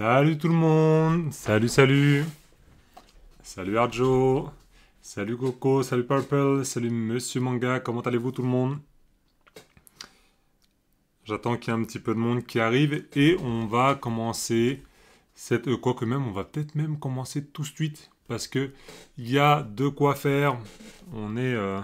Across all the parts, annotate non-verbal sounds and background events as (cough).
Salut tout le monde Salut, salut Salut Arjo Salut Coco, salut Purple, salut Monsieur Manga, comment allez-vous tout le monde J'attends qu'il y ait un petit peu de monde qui arrive et on va commencer cette... Euh, quoi que même, on va peut-être même commencer tout de suite parce que il y a de quoi faire. On est... Euh,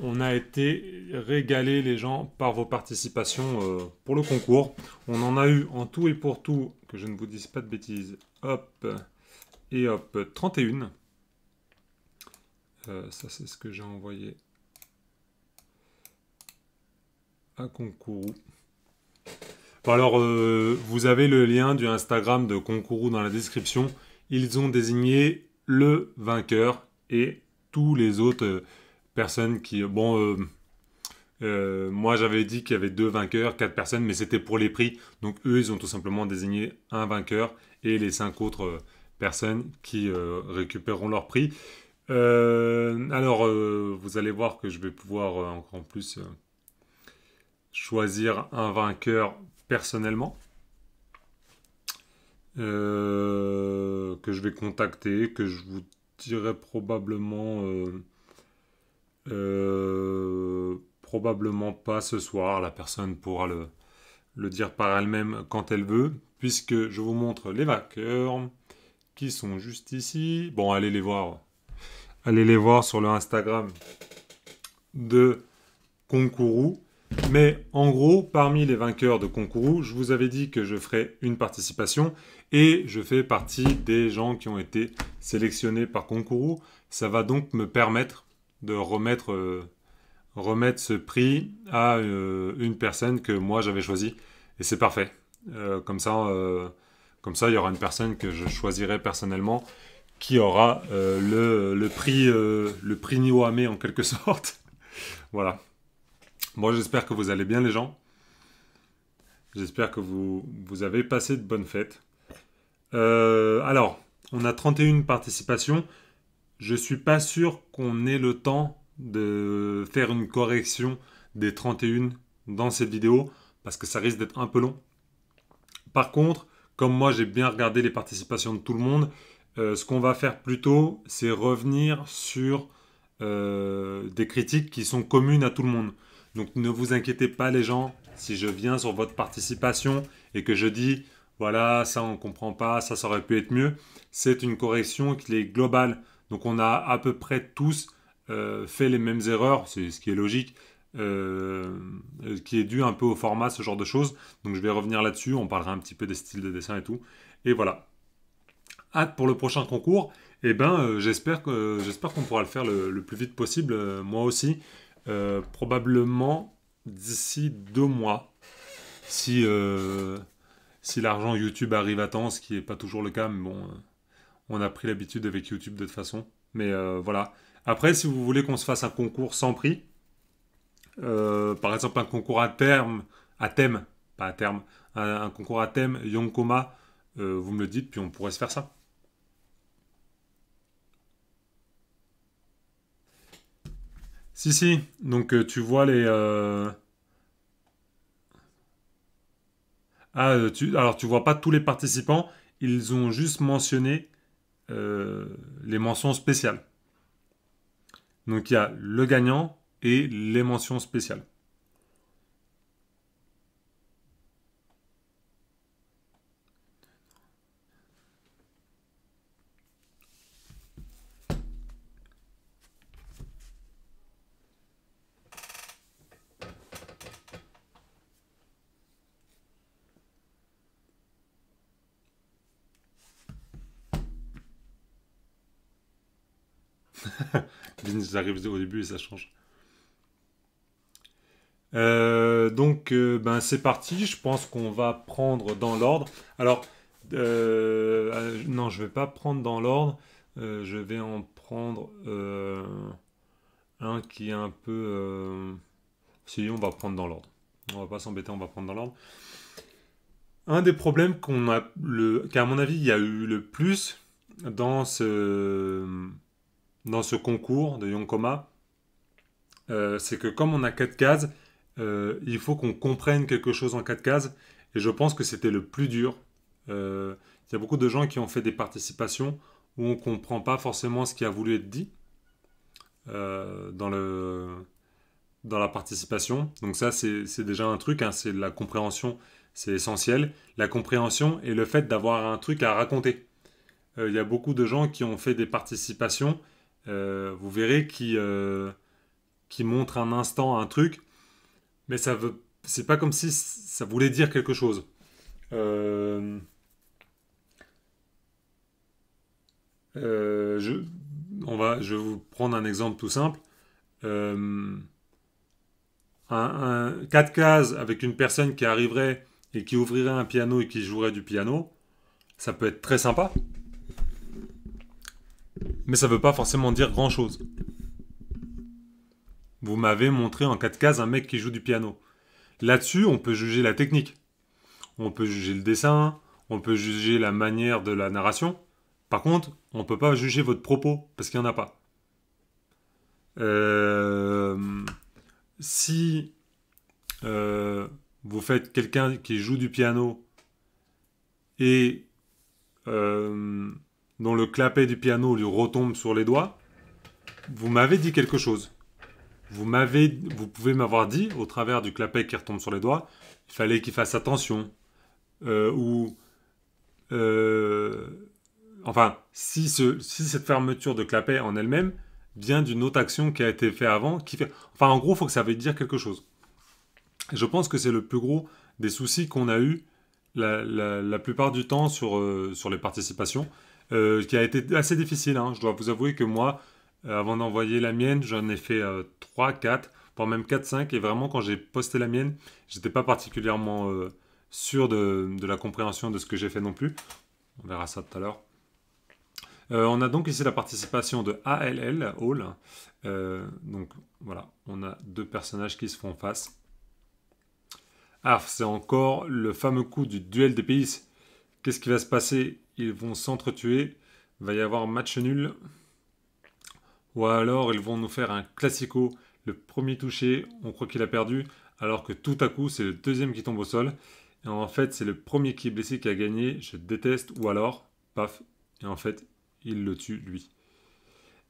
on a été régalés les gens par vos participations euh, pour le concours. On en a eu en tout et pour tout, que je ne vous dise pas de bêtises, hop, et hop, 31. Euh, ça c'est ce que j'ai envoyé à Concourou. alors, euh, vous avez le lien du Instagram de Concourou dans la description. Ils ont désigné le vainqueur et tous les autres personnes qui... Bon, euh, euh, moi j'avais dit qu'il y avait deux vainqueurs, quatre personnes, mais c'était pour les prix. Donc eux, ils ont tout simplement désigné un vainqueur et les cinq autres euh, personnes qui récupéreront leur prix. alors, vous allez voir que je vais pouvoir encore en plus choisir un vainqueur personnellement. que je vais contacter, que je vous dirai probablement euh, probablement pas ce soir. La personne pourra le, dire par elle-même quand elle veut, puisque je vous montre les vainqueurs qui sont juste ici. Bon, allez les voir. Allez les voir sur le Instagram de Concourou. Mais en gros, parmi les vainqueurs de Concourou, je vous avais dit que je ferais une participation et je fais partie des gens qui ont été sélectionnés par Concourou. Ça va donc me permettre de remettre, euh, remettre ce prix à euh, une personne que moi j'avais choisi. Et c'est parfait. Euh, comme ça, comme ça, il y aura une personne que je choisirai personnellement qui aura le, le, prix, le prix Niwame en quelque (laughs) sorte. voilà. Moi, bon, j'espère que vous allez bien, les gens. J'espère que vous, vous avez passé de bonnes fêtes. alors, on a 31 participations je ne suis pas sûr qu'on ait le temps de faire une correction des 31 dans cette vidéo parce que ça risque d'être un peu long. Par contre, comme moi j'ai bien regardé les participations de tout le monde, euh, ce qu'on va faire plutôt, c'est revenir sur euh, des critiques qui sont communes à tout le monde. Donc ne vous inquiétez pas les gens, si je viens sur votre participation et que je dis, voilà, ça on comprend pas, ça aurait pu être mieux, c'est une correction qui est globale. Donc on a à peu près tous euh, fait les mêmes erreurs, c'est ce qui est logique, euh, euh, qui est dû un peu au format, ce genre de choses. Donc je vais revenir là-dessus, on parlera un petit peu des styles de dessin et tout. Et voilà. Hâte ah, pour le prochain concours. Eh ben, que j'espère qu'on pourra le faire le, plus vite possible, moi aussi. probablement d'ici deux mois, si, si l'argent YouTube arrive à temps, ce qui n'est pas toujours le cas, mais bon, on a pris l'habitude avec YouTube de toute façon. Mais euh, voilà. Après, si vous voulez qu'on se fasse un concours sans prix, euh, par exemple un concours à terme, à thème, pas à terme, un, concours à thème, Yonkoma, euh, vous me le dites, puis on pourrait se faire ça. Si, si, donc tu vois les... Ah, tu... alors tu vois pas tous les participants, ils ont juste mentionné euh, les mentions spéciales. Donc il y a le gagnant et les mentions spéciales. arrive au début et ça change. Euh, donc, euh, ben, c'est parti. Je pense qu'on va prendre dans l'ordre. Alors, euh, non, je vais pas prendre dans l'ordre. je vais en prendre un qui est un peu. Si, on va prendre dans l'ordre. On va pas s'embêter, on va prendre dans l'ordre. Un des problèmes qu'on a, le, qu'à mon avis, il y a eu le plus dans ce dans ce concours de Yonkoma, euh, c'est que comme on a quatre cases, euh, il faut qu'on comprenne quelque chose en quatre cases. Et je pense que c'était le plus dur. Euh, il y a beaucoup de gens qui ont fait des participations où on ne comprend pas forcément ce qui a voulu être dit dans, le, dans la participation. Donc ça, c'est déjà un truc, hein, c'est la compréhension, c'est essentiel. La compréhension et le fait d'avoir un truc à raconter. Il y a beaucoup de gens qui ont fait des participations euh, vous verrez, qui, euh, qui montre un instant un truc, mais ça c'est pas comme si ça voulait dire quelque chose. Euh, je, je vais vous prendre un exemple tout simple. un, quatre cases avec une personne qui arriverait et qui ouvrirait un piano et qui jouerait du piano, ça peut être très sympa mais ça ne veut pas forcément dire grand chose. Vous m'avez montré en quatre cases un mec qui joue du piano. Là-dessus, on peut juger la technique. On peut juger le dessin, on peut juger la manière de la narration. Par contre, on ne peut pas juger votre propos, parce qu'il n'y en a pas. Euh, si euh, vous faites quelqu'un qui joue du piano et euh, dont le clapet du piano lui retombe sur les doigts, vous m'avez dit quelque chose. Vous, pouvez m'avoir dit, au travers du clapet qui retombe sur les doigts, il fallait qu'il fasse attention. Euh, ou. Euh, enfin, si, si cette fermeture de clapet en elle-même vient d'une autre action qui a été faite avant, qui fait, enfin, en gros, il faut que ça veuille dire quelque chose. Je pense que c'est le plus gros des soucis qu'on a eu la, plupart du temps sur, euh, sur les participations. Euh, qui a été assez difficile. Hein. Je dois vous avouer que moi, euh, avant d'envoyer la mienne, j'en ai fait 3, euh, 4, voire même 4, 5. Et vraiment, quand j'ai posté la mienne, j'étais pas particulièrement sûr de, la compréhension de ce que j'ai fait non plus. On verra ça tout à l'heure. on a donc ici la participation de ALL, Hall. donc voilà, on a deux personnages qui se font face. Ah, c'est encore le fameux coup du duel des pays. Qu'est-ce qui va se passer Ils vont s'entretuer. Il va y avoir match nul. Ou alors ils vont nous faire un classico. Le premier touché, on croit qu'il a perdu. Alors que tout à coup, c'est le deuxième qui tombe au sol. Et en fait, c'est le premier qui est blessé qui a gagné. Je déteste. Ou alors, paf. Et en fait, il le tue lui.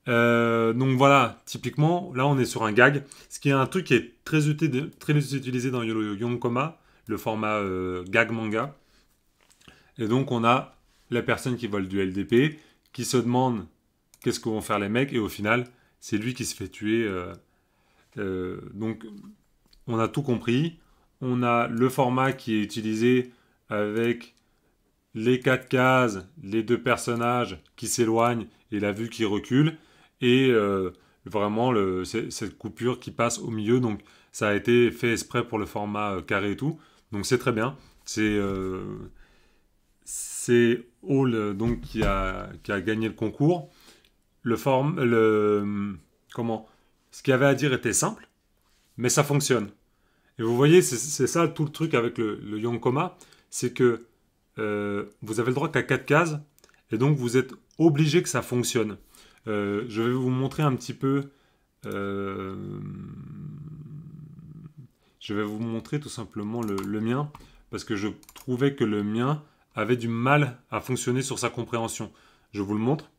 donc voilà, typiquement, là on est sur un gag. Ce qui est un truc qui est très, utilisé, très utilisé dans Yolo Yonkoma, le format gag manga. Et donc on a la personne qui vole du LDP, qui se demande qu'est-ce que vont faire les mecs, et au final, c'est lui qui se fait tuer. Euh, euh, donc on a tout compris. On a le format qui est utilisé avec les quatre cases, les deux personnages qui s'éloignent et la vue qui recule. Et euh, vraiment cette coupure qui passe au milieu. Donc ça a été fait exprès pour le format carré et tout. Donc c'est très bien. C'est c'est Hall donc, qui, a, gagné le concours. Le, comment Ce qu'il y avait à dire était simple, mais ça fonctionne. Et vous voyez, c'est ça tout le truc avec le, le Yonkoma, c'est que euh, vous avez le droit qu'à quatre cases, et donc vous êtes obligé que ça fonctionne. Euh, je vais vous montrer un petit peu... Euh, je vais vous montrer tout simplement le, mien, parce que je trouvais que le mien avait du mal à fonctionner sur sa compréhension. Je vous le montre.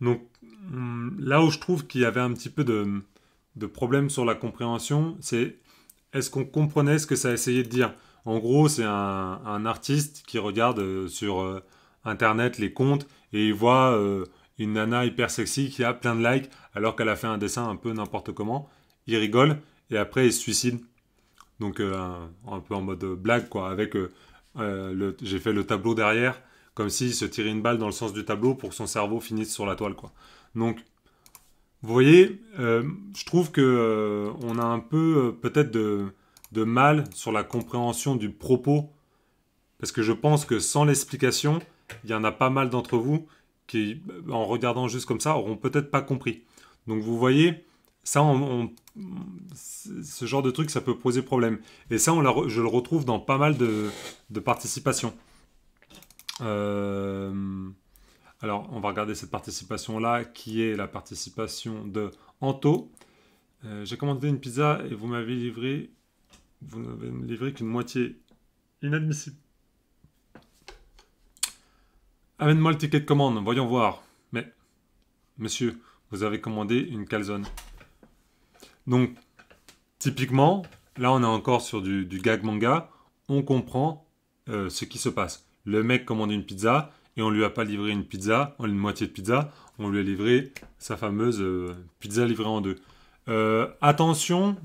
Donc hmm, là où je trouve qu'il y avait un petit peu de, problème sur la compréhension, c'est est-ce qu'on comprenait ce que ça essayait de dire En gros, c'est un, un, artiste qui regarde euh, sur euh, Internet les comptes et il voit euh, une nana hyper sexy qui a plein de likes alors qu'elle a fait un dessin un peu n'importe comment. Il rigole et après il se suicide. Donc euh, un, peu en mode blague quoi, avec euh, j'ai fait le tableau derrière comme s'il se tirait une balle dans le sens du tableau pour que son cerveau finisse sur la toile quoi. Donc vous voyez, je trouve que on a un peu peut-être de mal sur la compréhension du propos parce que je pense que sans l'explication, il y en a pas mal d'entre vous qui, en regardant juste comme ça, auront peut-être pas compris. Donc vous voyez, ça, ce genre de truc, ça peut poser problème. Et ça, je le retrouve dans pas mal de, participations. Euh, alors, on va regarder cette participation-là, qui est la participation de Anto. Euh, j'ai commandé une pizza et vous m'avez livré, vous m'avez livré qu'une moitié inadmissible. Amène-moi le ticket de commande, voyons voir. Mais, monsieur, vous avez commandé une calzone. Donc, typiquement, là on est encore sur du, gag manga, on comprend euh, ce qui se passe. Le mec commande une pizza et on lui a pas livré une pizza, une moitié de pizza, on lui a livré sa fameuse euh, pizza livrée en deux. Euh, attention,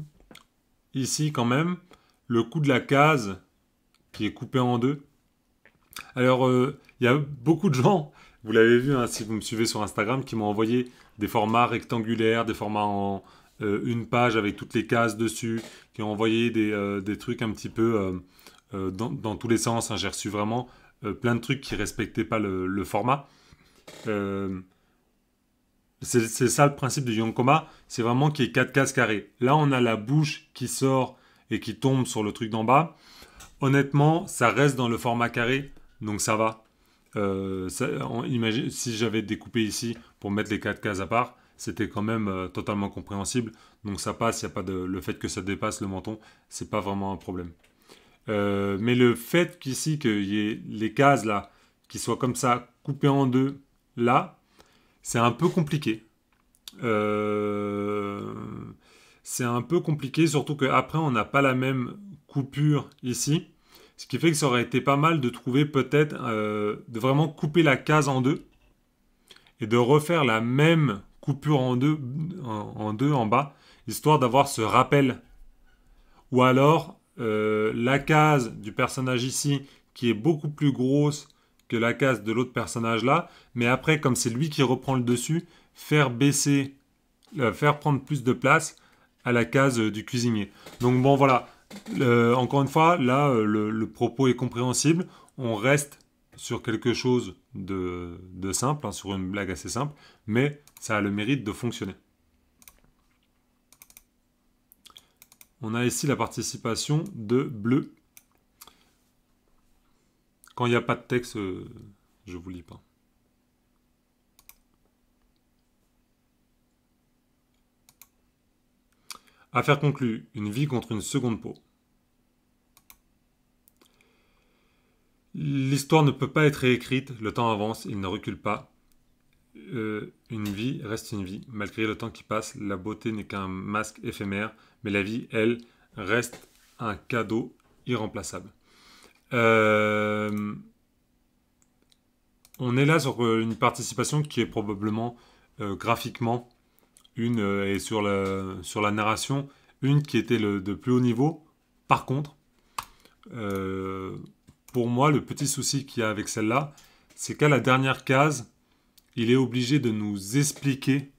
ici quand même, le coup de la case qui est coupé en deux, alors, euh, il y a beaucoup de gens, vous l'avez vu hein, si vous me suivez sur Instagram, qui m'ont envoyé des formats rectangulaires, des formats en euh, une page avec toutes les cases dessus, qui ont envoyé des, euh, trucs un petit peu dans, tous les sens. Hein. J'ai reçu vraiment plein de trucs qui respectaient pas le, format. c'est ça le principe du Yonkoma, c'est vraiment qu'il y ait quatre cases carrées. Là, on a la bouche qui sort et qui tombe sur le truc d'en bas. Honnêtement, ça reste dans le format carré donc ça va. Euh, si j'avais découpé ici pour mettre les quatre cases à part, c'était quand même euh, totalement compréhensible. Donc ça passe, y a pas de, le fait que ça dépasse le menton, c'est pas vraiment un problème. Euh, mais le fait qu'ici, qu'il y ait les cases là, qui soient comme ça, coupées en deux, là, c'est un peu compliqué. c'est un peu compliqué, surtout qu'après, on n'a pas la même coupure ici. Ce qui fait que ça aurait été pas mal de trouver peut-être, euh, de vraiment couper la case en deux et de refaire la même coupure en deux en, deux en bas, histoire d'avoir ce rappel. Ou alors euh, la case du personnage ici qui est beaucoup plus grosse que la case de l'autre personnage là, mais après comme c'est lui qui reprend le dessus, faire baisser, euh, faire prendre plus de place à la case du cuisinier. Donc bon voilà, encore une fois, là, euh, le, propos est compréhensible. On reste sur quelque chose de, simple, hein, sur une blague assez simple, mais ça a le mérite de fonctionner. On a ici la participation de bleu. Quand il n'y a pas de texte, euh, je ne vous lis pas. Affaire conclue, une vie contre une seconde peau. L'histoire ne peut pas être réécrite, le temps avance, il ne recule pas. Euh, une vie reste une vie. Malgré le temps qui passe, la beauté n'est qu'un masque éphémère, mais la vie, elle, reste un cadeau irremplaçable. Euh, on est là sur euh, une participation qui est probablement graphiquement une euh, et sur la, sur la narration, une qui était le, de plus haut niveau. Par contre, euh, pour moi, le petit souci qu'il y a avec celle-là, c'est qu'à la dernière case, il est obligé de nous expliquer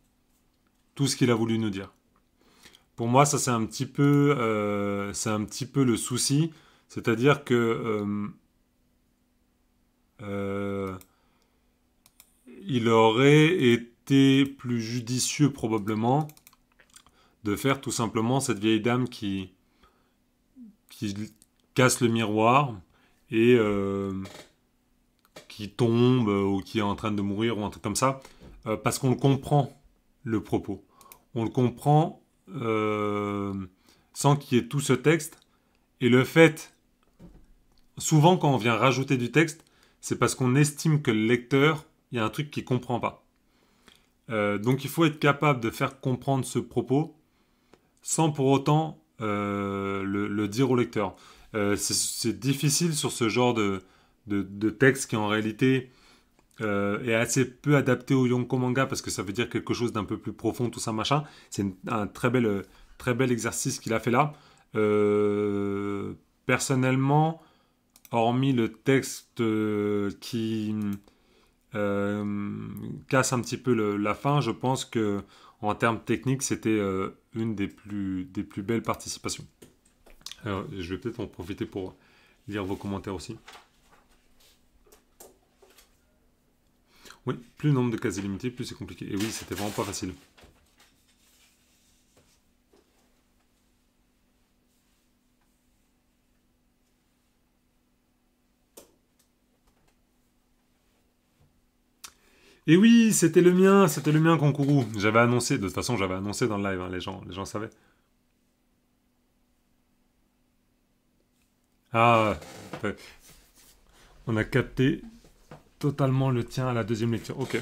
tout ce qu'il a voulu nous dire. Pour moi, ça c'est un petit peu, euh, c'est un petit peu le souci, c'est-à-dire que il aurait été plus judicieux probablement de faire tout simplement cette vieille dame qui, qui casse le miroir et euh, qui tombe ou qui est en train de mourir ou un truc comme ça, euh, parce qu'on le comprend, le propos. On le comprend euh, sans qu'il y ait tout ce texte. Et le fait, souvent quand on vient rajouter du texte, c'est parce qu'on estime que le lecteur, il y a un truc qu'il comprend pas. Euh, donc il faut être capable de faire comprendre ce propos sans pour autant euh, le, dire au lecteur. Euh, c'est difficile sur ce genre de, texte qui en réalité est assez peu adapté au Yonko manga parce que ça veut dire quelque chose d'un peu plus profond, tout ça machin. C'est un très bel, très bel exercice qu'il a fait là. personnellement, hormis le texte qui euh, casse un petit peu la fin. Je pense que en termes techniques, c'était euh, une des plus, des plus belles participations. je vais peut-être en profiter pour lire vos commentaires aussi. Oui, plus le nombre de cases limité plus c'est compliqué. Et oui, c'était vraiment pas facile. Et eh oui, c'était le mien, c'était le mien, Kankourou. J'avais annoncé, de toute façon, j'avais annoncé dans le live, hein, les, gens, les gens savaient. Ah, on a capté totalement le tien à la deuxième lecture. Ok.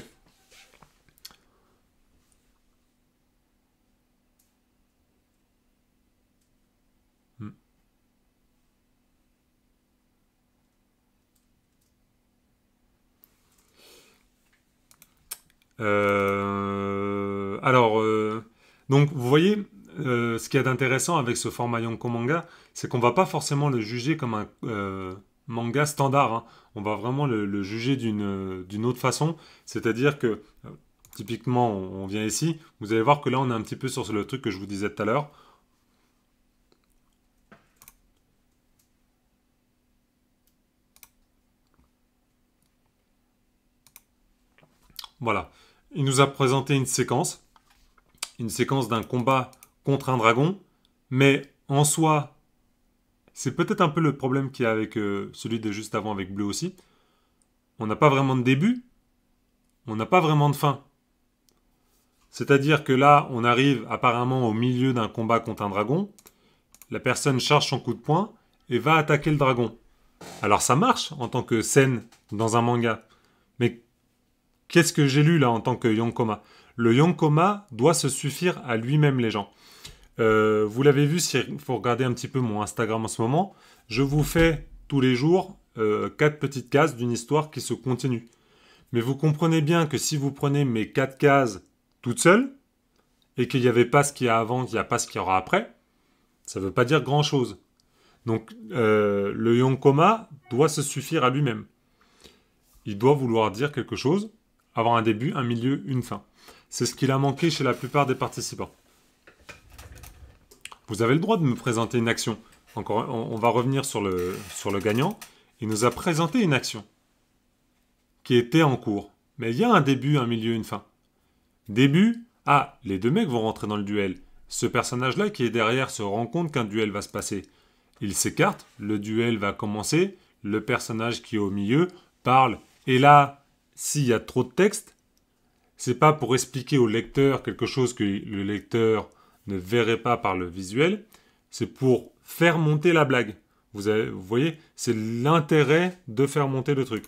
Euh, alors, euh, donc vous voyez, euh, ce qui est d'intéressant avec ce format Yonko Manga, c'est qu'on va pas forcément le juger comme un manga standard. Hein. On va vraiment le, juger d'une autre façon. C'est-à-dire que, typiquement, on, vient ici, vous allez voir que là, on est un petit peu sur le truc que je vous disais tout à l'heure. Voilà il nous a présenté une séquence, une séquence d'un combat contre un dragon, mais en soi, c'est peut-être un peu le problème qu'il y a avec euh, celui de juste avant avec Bleu aussi. On n'a pas vraiment de début, on n'a pas vraiment de fin. C'est-à-dire que là, on arrive apparemment au milieu d'un combat contre un dragon, la personne charge son coup de poing et va attaquer le dragon. Alors ça marche en tant que scène dans un manga, mais Qu'est-ce que j'ai lu là en tant que Yonkoma Le Yonkoma doit se suffire à lui-même, les gens. Euh, vous l'avez vu, si faut regarder un petit peu mon Instagram en ce moment, je vous fais tous les jours euh, quatre petites cases d'une histoire qui se continue. Mais vous comprenez bien que si vous prenez mes quatre cases toutes seules, et qu'il n'y avait pas ce qu'il y a avant, il n'y a pas ce qu'il y aura après, ça ne veut pas dire grand-chose. Donc euh, le yonkoma doit se suffire à lui-même. Il doit vouloir dire quelque chose avoir un début, un milieu, une fin. C'est ce qu'il a manqué chez la plupart des participants. Vous avez le droit de me présenter une action. Encore, on, va revenir sur le, sur le gagnant. Il nous a présenté une action qui était en cours. Mais il y a un début, un milieu, une fin. Début, ah, les deux mecs vont rentrer dans le duel. Ce personnage-là qui est derrière se rend compte qu'un duel va se passer. Il s'écarte, le duel va commencer, le personnage qui est au milieu parle, et là, s'il y a trop de texte, c'est pas pour expliquer au lecteur quelque chose que le lecteur ne verrait pas par le visuel, c'est pour faire monter la blague. Vous, voyez, c'est l'intérêt de faire monter le truc.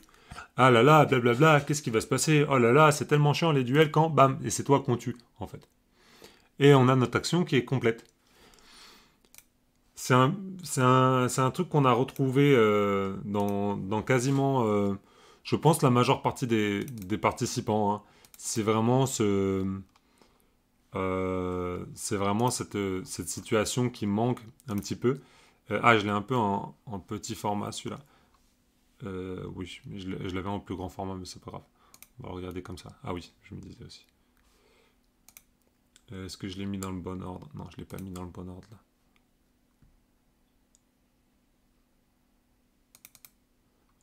Ah là là, blablabla, qu'est-ce qui va se passer Oh là là, c'est tellement chiant les duels quand bam, et c'est toi qu'on tue, en fait. Et on a notre action qui est complète. C'est un, truc qu'on a retrouvé euh, dans, quasiment euh, je pense, la majeure partie des, des participants. Hein. C'est vraiment ce. Euh, c'est vraiment cette, cette, situation qui manque un petit peu. Euh, ah, je l'ai un peu en, petit format celui-là. Euh, oui, je l'avais en plus grand format, mais c'est pas grave. On va regarder comme ça. Ah oui, je me disais aussi. Est-ce que je l'ai mis dans le bon ordre Non, je l'ai pas mis dans le bon ordre là.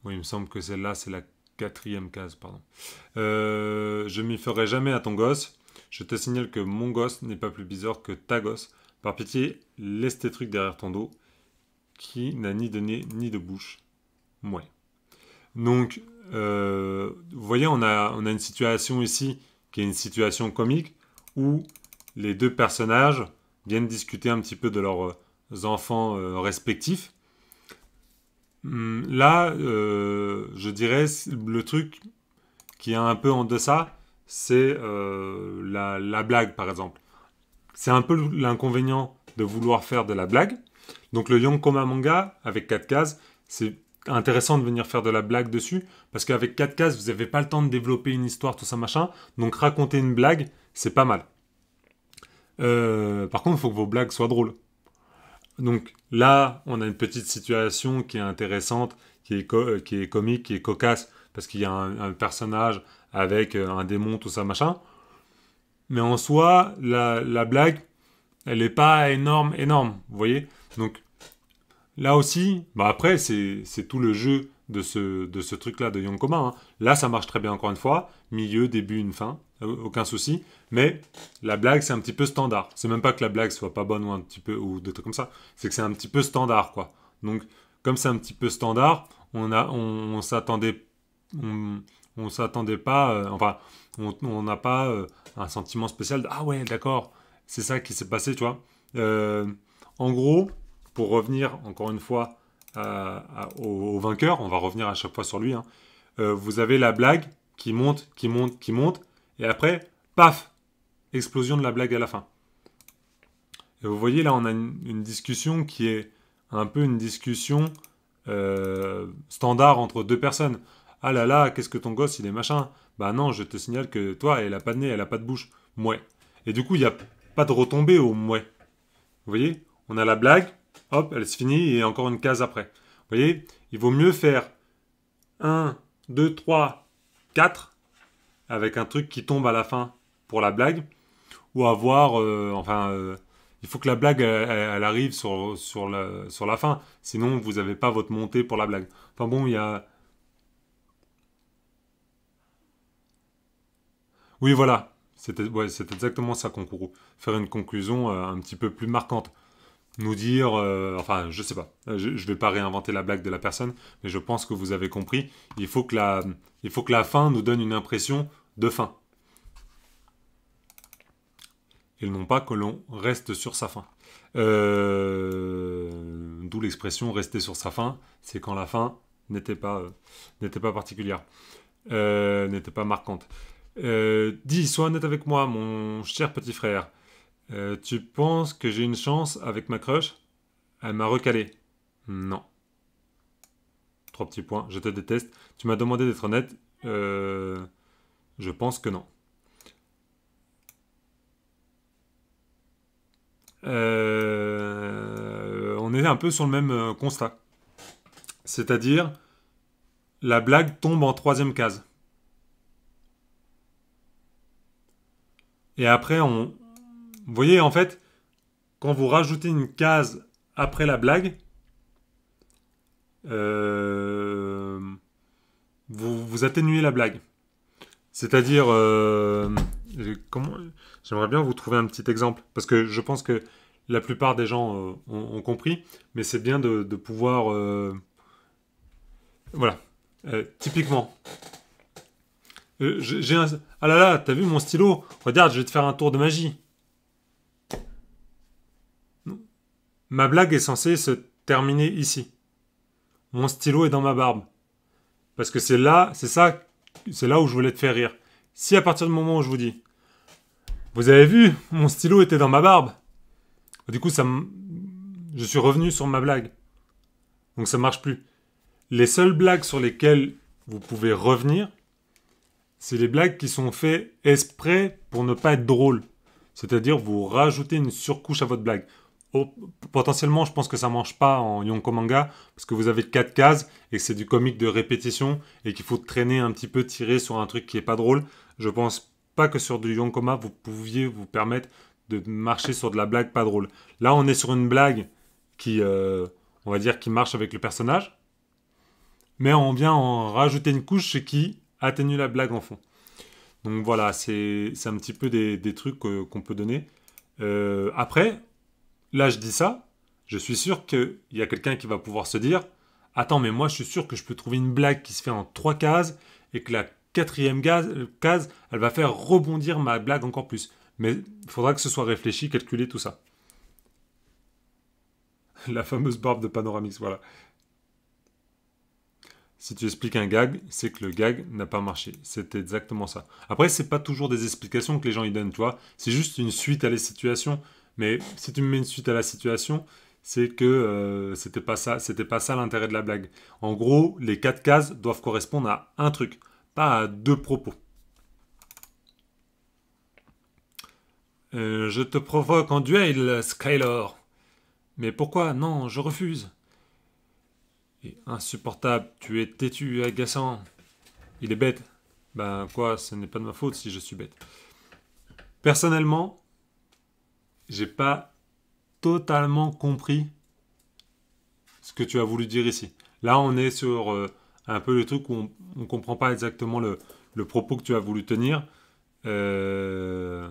Oui, il me semble que celle-là, c'est la Quatrième case, pardon. Euh, je m'y ferai jamais à ton gosse. Je te signale que mon gosse n'est pas plus bizarre que ta gosse. Par pitié, laisse tes trucs derrière ton dos, qui n'a ni de nez ni de bouche. Mouais. Donc, euh, vous voyez, on a, on a une situation ici qui est une situation comique où les deux personnages viennent discuter un petit peu de leurs euh, enfants respectifs. Hum, là, euh, je dirais le truc qui est un peu en deçà, c'est euh, la, blague, par exemple. C'est un peu l'inconvénient de vouloir faire de la blague. Donc le Yonkoma manga, avec 4 cases, c'est intéressant de venir faire de la blague dessus, parce qu'avec 4 cases, vous n'avez pas le temps de développer une histoire, tout ça, machin. Donc raconter une blague, c'est pas mal. Euh, par contre, il faut que vos blagues soient drôles. Donc là, on a une petite situation qui est intéressante, qui est, euh, comique, qui est cocasse, parce qu'il y a un, personnage avec euh, un démon, tout ça, machin. Mais en soi, la, blague, elle n'est pas énorme, énorme, vous voyez Donc là aussi, bah après, c'est tout le jeu de ce, truc-là de Yonkoma. Hein. Là, ça marche très bien, encore une fois. Milieu, début, une fin. Euh, aucun souci. Mais la blague, c'est un petit peu standard. C'est même pas que la blague soit pas bonne ou un petit peu ou des trucs comme ça. C'est que c'est un petit peu standard, quoi. Donc, comme c'est un petit peu standard, on a, on, s'attendait, on, s'attendait pas, euh, enfin, on n'a pas euh, un sentiment spécial. De, ah ouais, d'accord, c'est ça qui s'est passé, tu vois. en gros, pour revenir encore une fois au, vainqueur, on va revenir à chaque fois sur lui. Hein, vous avez la blague qui monte, qui monte, qui monte et après, paf Explosion de la blague à la fin. Et vous voyez, là, on a une, discussion qui est un peu une discussion euh, standard entre deux personnes. Ah là là, qu'est-ce que ton gosse, il est machin Bah non, je te signale que toi, elle n'a pas de nez, elle a pas de bouche. Mouais. Et du coup, il n'y a pas de retombée au mouais. Vous voyez On a la blague, hop, elle se finit et encore une case après. Vous voyez Il vaut mieux faire 1, 2, 3, 4 avec un truc qui tombe à la fin pour la blague, ou avoir, euh, enfin, euh, il faut que la blague, elle, arrive sur, sur, la, sur la fin, sinon vous n'avez pas votre montée pour la blague. Enfin bon, il y a... Oui, voilà, c'est exactement ça, Concourou. Faire une conclusion euh, un petit peu plus marquante. Nous dire, enfin, je sais pas, je, ne vais pas réinventer la blague de la personne, mais je pense que vous avez compris. Il faut que la, il faut que la fin nous donne une impression de fin. Et non pas que l'on reste sur sa fin. Euh, d'où l'expression rester sur sa fin, c'est quand la fin n'était pas, euh, pas particulière, euh, n'était pas marquante. dis, sois honnête avec moi, mon cher petit frère. tu penses que j'ai une chance avec ma crush Elle m'a recalé. Non. Trois petits points. Je te déteste. Tu m'as demandé d'être honnête. Euh, je pense que non. Euh, on est un peu sur le même euh, constat. C'est-à-dire, la blague tombe en troisième case. Et après, on... Vous voyez, en fait, quand vous rajoutez une case après la blague, euh, vous, atténuez la blague. C'est-à-dire, euh, j'aimerais bien vous trouver un petit exemple, parce que je pense que la plupart des gens euh, ont, compris, mais c'est bien de, pouvoir... voilà. typiquement. J'ai un... Ah là là, t'as vu mon stylo Regarde, je vais te faire un tour de magie. Ma blague est censée se terminer ici mon stylo est dans ma barbe. Parce que c'est là, c'est ça, c'est là où je voulais te faire rire. Si à partir du moment où je vous dis, vous avez vu, mon stylo était dans ma barbe. Du coup, ça, je suis revenu sur ma blague. Donc ça marche plus. Les seules blagues sur lesquelles vous pouvez revenir, c'est les blagues qui sont faites exprès pour ne pas être drôles. C'est-à-dire vous rajoutez une surcouche à votre blague potentiellement, je pense que ça marche pas en Yonko manga parce que vous avez quatre cases et que c'est du comique de répétition et qu'il faut traîner un petit peu, tirer sur un truc qui n'est pas drôle. Je pense pas que sur du Yonkoma vous pouviez vous permettre de marcher sur de la blague pas drôle. Là, on est sur une blague qui, euh, on va dire, qui marche avec le personnage, mais on vient en rajouter une couche qui atténue la blague en fond. Donc voilà, c'est un petit peu des, trucs qu'on peut donner. Euh, après, Là, je dis ça, je suis sûr qu'il y a quelqu'un qui va pouvoir se dire Attends, mais moi, je suis sûr que je peux trouver une blague qui se fait en trois cases et que la quatrième case, elle va faire rebondir ma blague encore plus. Mais il faudra que ce soit réfléchi, calculé, tout ça. (laughs) La fameuse barbe de Panoramix, voilà. Si tu expliques un gag, c'est que le gag n'a pas marché. C'est exactement ça. Après, ce c'est pas toujours des explications que les gens y donnent, tu vois. C'est juste une suite à les situations. Mais si tu me mets une suite à la situation, c'est que euh, c'était pas ça, c'était pas ça l'intérêt de la blague. En gros, les quatre cases doivent correspondre à un truc, pas à deux propos. Euh, je te provoque en duel, Skylor. Mais pourquoi Non, je refuse. Et insupportable, tu es têtu, agaçant. Il est bête. Ben quoi, ce n'est pas de ma faute si je suis bête. Personnellement, j'ai pas totalement compris ce que tu as voulu dire ici. Là, on est sur euh, un peu le truc où on ne comprend pas exactement le, le, propos que tu as voulu tenir. Euh...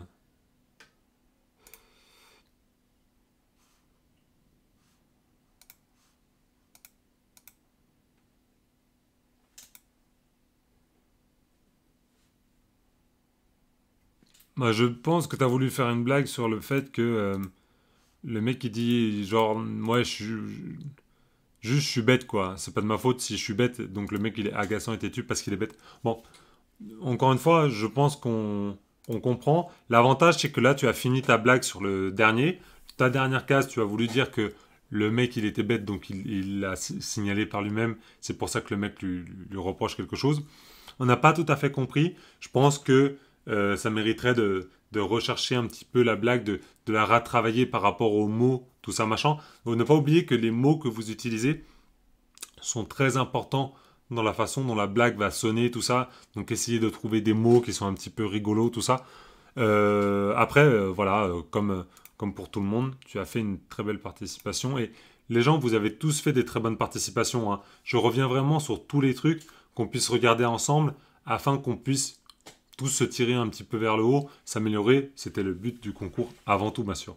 Bah, je pense que tu as voulu faire une blague sur le fait que euh, le mec qui dit genre moi je suis juste je suis bête quoi, c'est pas de ma faute si je suis bête. Donc le mec il est agaçant et têtu parce qu'il est bête. Bon, encore une fois, je pense qu'on comprend. L'avantage c'est que là tu as fini ta blague sur le dernier. Ta dernière case, tu as voulu dire que le mec il était bête donc il l'a signalé par lui-même. C'est pour ça que le mec lui reproche quelque chose. On n'a pas tout à fait compris. Je pense que euh, ça mériterait de, rechercher un petit peu la blague, de, la retravailler par rapport aux mots, tout ça, machin. Donc, ne pas oublier que les mots que vous utilisez sont très importants dans la façon dont la blague va sonner, tout ça. Donc, essayez de trouver des mots qui sont un petit peu rigolos, tout ça. Euh, après, euh, voilà, comme, pour tout le monde, tu as fait une très belle participation. Et les gens, vous avez tous fait des très bonnes participations. Hein. Je reviens vraiment sur tous les trucs qu'on puisse regarder ensemble afin qu'on puisse tous se tirer un petit peu vers le haut, s'améliorer, c'était le but du concours avant tout, bien sûr.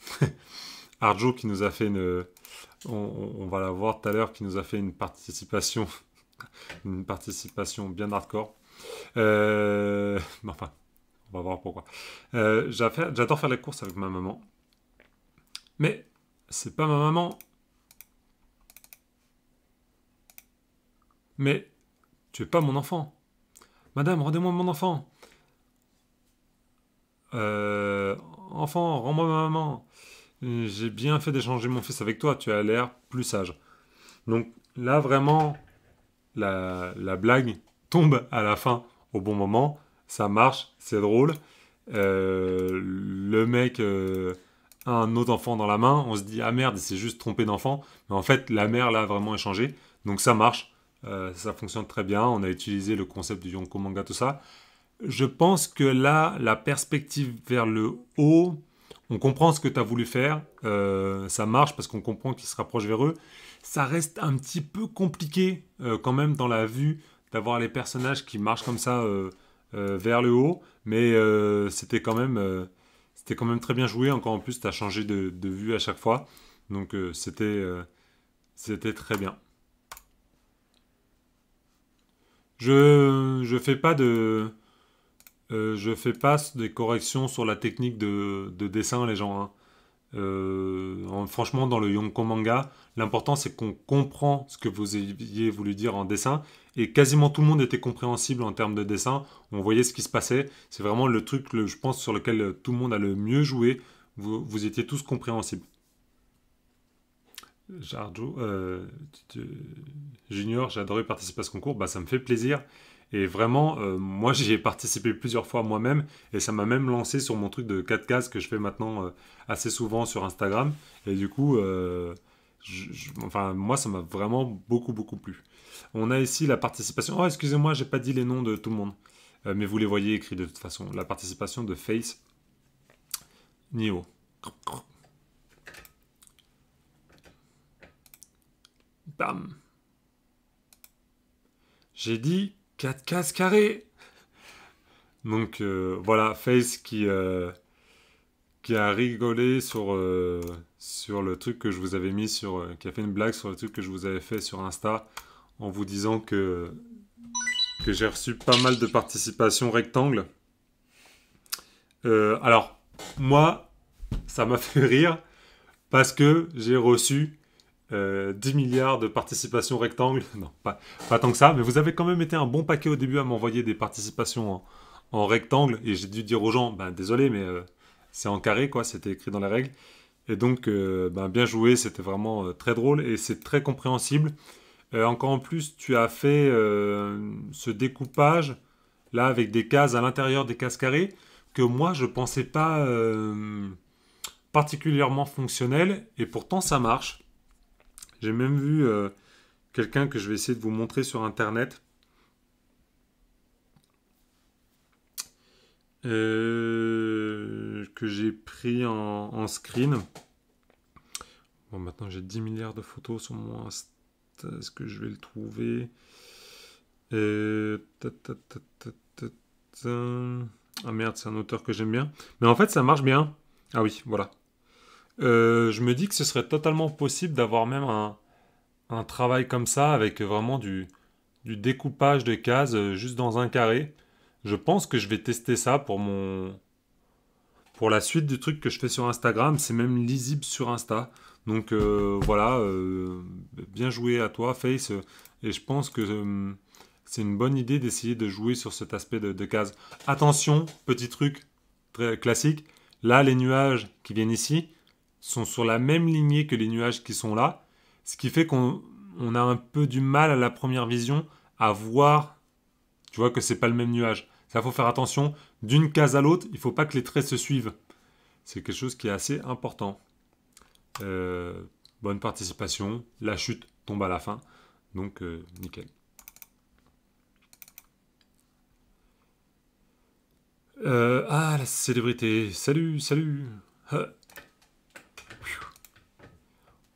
(laughs) Arjo qui nous a fait une... On, va la voir tout à l'heure, qui nous a fait une participation, (laughs) une participation bien hardcore. Euh, (laughs) enfin, on va voir pourquoi. Euh, j'adore faire les courses avec ma maman. Mais c'est pas ma maman. Mais tu es pas mon enfant. Madame, rendez-moi mon enfant. Euh, enfant, rends-moi ma maman. J'ai bien fait d'échanger mon fils avec toi. Tu as l'air plus sage. Donc là, vraiment, la, blague tombe à la fin au bon moment. Ça marche, c'est drôle. Euh, le mec euh, a un autre enfant dans la main. On se dit, ah merde, il s'est juste trompé d'enfant. Mais en fait, la mère l'a vraiment échangé. Donc ça marche. Euh, ça fonctionne très bien. On a utilisé le concept du Yonko Manga, tout ça. Je pense que là, la perspective vers le haut, on comprend ce que tu as voulu faire. Euh, ça marche parce qu'on comprend qu'ils se rapprochent vers eux. Ça reste un petit peu compliqué euh, quand même dans la vue d'avoir les personnages qui marchent comme ça vers le haut. Mais c'était quand même... c'était quand même très bien joué, encore en plus, tu as changé de, vue à chaque fois. Donc c'était très bien. Je ne fais pas de euh, je fais pas des corrections sur la technique de, dessin les gens. Hein. Euh, franchement, dans le Yonko manga, l'important c'est qu'on comprend ce que vous aviez voulu dire en dessin. Et quasiment tout le monde était compréhensible en termes de dessin. On voyait ce qui se passait. C'est vraiment le truc, je pense, sur lequel tout le monde a le mieux joué. vous étiez tous compréhensibles. Euh, Junior, j'ai adoré participer à ce concours, bah, ça me fait plaisir. Et vraiment, euh, moi j'y ai participé plusieurs fois moi-même et ça m'a même lancé sur mon truc de 4 cases que je fais maintenant euh, assez souvent sur Instagram. Et du coup, enfin, moi ça m'a vraiment beaucoup beaucoup plu. On a ici la participation. Oh, excusez-moi, j'ai pas dit les noms de tout le monde, mais vous les voyez écrits de toute façon. La participation de Face Nio. J'ai dit 4 cases carrées. Donc euh, voilà, Face qui, euh, qui a rigolé sur, euh, sur le truc que je vous avais mis sur. qui a fait une blague sur le truc que je vous avais fait sur Insta en vous disant que, que j'ai reçu pas mal de participations rectangle alors, moi, ça m'a (laughs) fait rire parce que j'ai reçu 10 euh, milliards de participations rectangles. (laughs) Non, pas, pas, tant que ça, mais vous avez quand même été un bon paquet au début à m'envoyer des participations en, rectangle. Et j'ai dû dire aux gens, ben, désolé, mais euh, c'est en carré, quoi, c'était écrit dans la règle. » Et donc, ben, bien joué, c'était vraiment très drôle et c'est très compréhensible. encore en plus, tu as fait ce découpage là avec des cases à l'intérieur des cases carrées que moi je pensais pas particulièrement fonctionnel et pourtant ça marche. J'ai même vu euh, quelqu'un que je vais essayer de vous montrer sur Internet. Euh, que j'ai pris en, screen. Bon, maintenant j'ai 10 milliards de photos sur mon Est-ce que je vais le trouver euh, Ah merde, c'est un auteur que j'aime bien. Mais en fait, ça marche bien. Ah oui, voilà. Euh, je me dis que ce serait totalement possible d'avoir même un, travail comme ça avec vraiment du, découpage de cases euh, juste dans un carré. Je pense que je vais tester ça pour la suite du truc que je fais sur Instagram. C'est même lisible sur Insta. Donc euh, voilà, bien joué à toi, Face. Et je pense que c'est une bonne idée d'essayer de jouer sur cet aspect de, cases. Attention, petit truc très classique. Là, les nuages qui viennent ici, sont sur la même lignée que les nuages qui sont là, ce qui fait qu'on a un peu du mal à la première vision à voir, tu vois, que c'est pas le même nuage. Ça, faut faire attention. D'une case à l'autre, il faut pas que les traits se suivent. C'est quelque chose qui est assez important. Euh, bonne participation. La chute tombe à la fin. Donc, euh, nickel. Euh, ah, la célébrité. Salut, salut.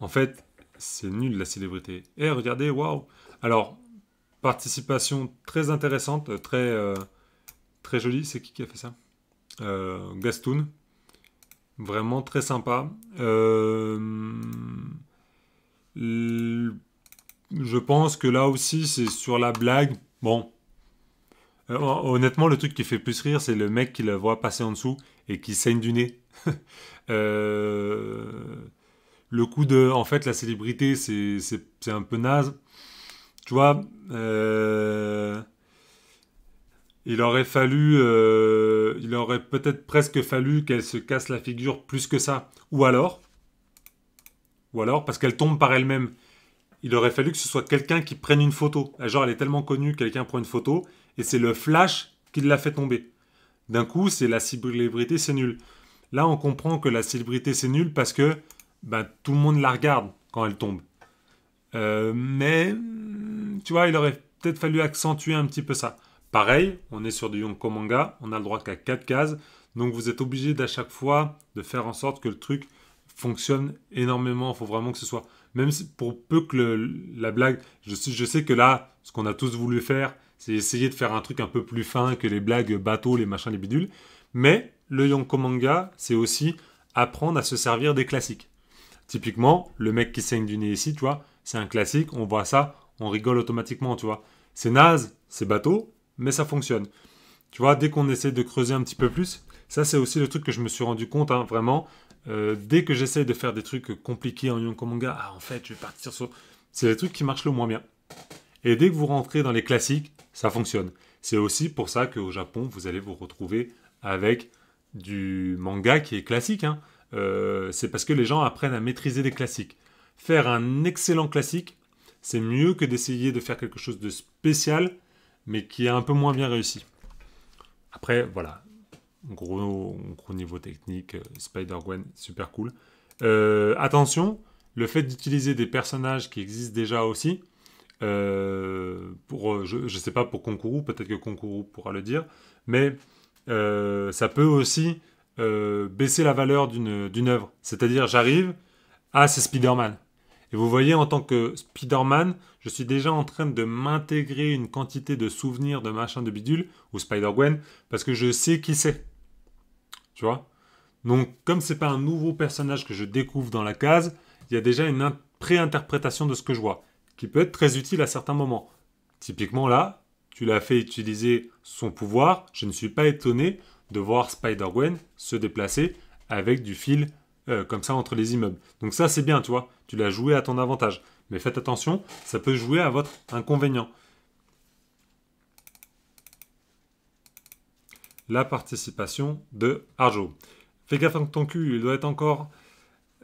En fait, c'est nul la célébrité. Et eh, regardez, waouh Alors, participation très intéressante, très, euh, très jolie. C'est qui qui a fait ça euh, Gastoun. Vraiment très sympa. Euh, je pense que là aussi, c'est sur la blague. Bon. honnêtement, le truc qui fait plus rire, c'est le mec qui le voit passer en dessous et qui saigne du nez. (laughs) euh le coup de en fait la célébrité c'est un peu naze tu vois euh, il aurait fallu euh, il aurait peut-être presque fallu qu'elle se casse la figure plus que ça ou alors ou alors parce qu'elle tombe par elle-même il aurait fallu que ce soit quelqu'un qui prenne une photo genre elle est tellement connue quelqu'un prend une photo et c'est le flash qui l'a fait tomber d'un coup c'est la célébrité c'est nul là on comprend que la célébrité c'est nul parce que ben, tout le monde la regarde quand elle tombe. Euh, mais, tu vois, il aurait peut-être fallu accentuer un petit peu ça. Pareil, on est sur du Yonko manga, on a le droit qu'à 4 cases, donc vous êtes obligé d'à chaque fois de faire en sorte que le truc fonctionne énormément. Il faut vraiment que ce soit, même pour peu que la blague, je, je sais que là, ce qu'on a tous voulu faire, c'est essayer de faire un truc un peu plus fin que les blagues bateaux, les machins, les bidules. Mais le Yonko manga, c'est aussi apprendre à se servir des classiques. Typiquement, le mec qui saigne du nez ici, tu vois, c'est un classique, on voit ça, on rigole automatiquement, tu vois. C'est naze, c'est bateau, mais ça fonctionne. Tu vois, dès qu'on essaie de creuser un petit peu plus, ça c'est aussi le truc que je me suis rendu compte, hein, vraiment. Euh, dès que j'essaie de faire des trucs compliqués en Yonko Manga, ah en fait, je vais partir sur... C'est les trucs qui marchent le moins bien. Et dès que vous rentrez dans les classiques, ça fonctionne. C'est aussi pour ça qu'au Japon, vous allez vous retrouver avec du manga qui est classique. Hein. Euh, c'est parce que les gens apprennent à maîtriser des classiques. Faire un excellent classique, c'est mieux que d'essayer de faire quelque chose de spécial, mais qui est un peu moins bien réussi. Après, voilà, gros, niveau technique, euh, Spider-Gwen, super cool. Euh, attention, le fait d'utiliser des personnages qui existent déjà aussi, pour, je ne sais pas pour Konkuru, peut-être que Konkuru pourra le dire, mais ça peut aussi euh, baisser la valeur d'une œuvre. C'est-à-dire, j'arrive, à c'est Spider-Man. Et vous voyez, en tant que Spider-Man, je suis déjà en train de m'intégrer une quantité de souvenirs, de machin, de bidule, ou Spider-Gwen, parce que je sais qui c'est. Tu vois Donc, comme n'est pas un nouveau personnage que je découvre dans la case, il y a déjà une pré-interprétation de ce que je vois, qui peut être très utile à certains moments. Typiquement là, tu l'as fait utiliser son pouvoir, je ne suis pas étonné de voir Spider-Gwen se déplacer avec du fil euh, comme ça entre les immeubles. Donc ça c'est bien, toi, tu l'as joué à ton avantage. Mais faites attention, ça peut jouer à votre inconvénient. La participation de Arjo. Fais gaffe avec ton cul, il doit être encore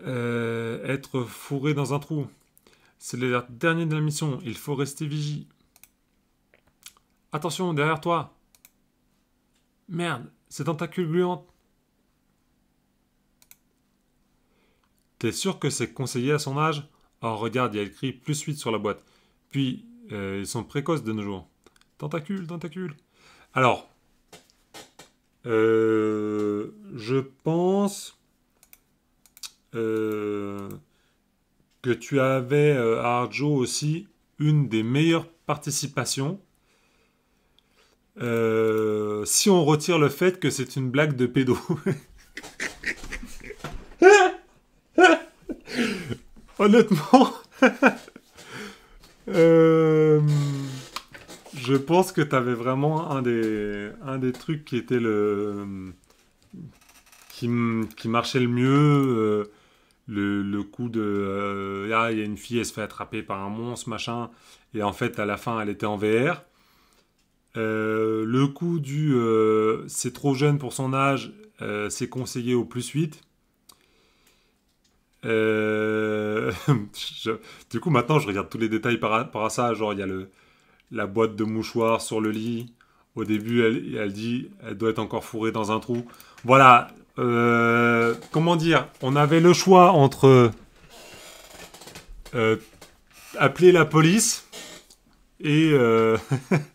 euh, être fourré dans un trou. C'est le dernier de la mission, il faut rester vigile Attention, derrière toi. Merde, c'est tentacules gluante. T'es sûr que c'est conseillé à son âge Oh, regarde, il y a écrit plus 8 sur la boîte. Puis, euh, ils sont précoces de nos jours. Tentacule, tentacule. Alors, euh, je pense euh, que tu avais, Arjo, aussi une des meilleures participations euh, si on retire le fait que c'est une blague de pédo. (laughs) Honnêtement, (laughs) euh, je pense que tu avais vraiment un des, un des trucs qui était le. qui, qui marchait le mieux. Euh, le, le, coup de. ah, il y a une fille, elle se fait attraper par un monstre, machin. Et en fait, à la fin, elle était en VR. Euh, le coup du euh, c'est trop jeune pour son âge, euh, c'est conseillé au plus 8. (laughs) du coup, maintenant, je regarde tous les détails par, à ça. Genre, il y a le, la boîte de mouchoirs sur le lit. Au début, elle, elle dit elle doit être encore fourrée dans un trou. Voilà. comment dire On avait le choix entre appeler la police et (laughs)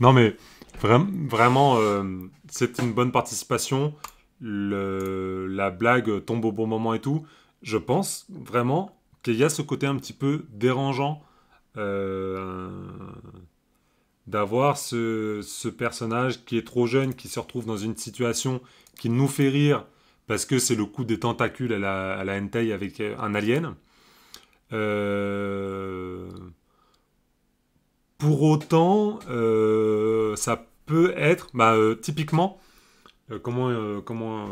Non, mais vraiment, euh, c'est une bonne participation. la blague tombe au bon moment et tout. Je pense vraiment qu'il y a ce côté un petit peu dérangeant euh, d'avoir ce, personnage qui est trop jeune, qui se retrouve dans une situation qui nous fait rire parce que c'est le coup des tentacules à la, à avec euh, un alien. Euh pour autant, euh, ça peut être, bah, euh, typiquement, euh, comment, comment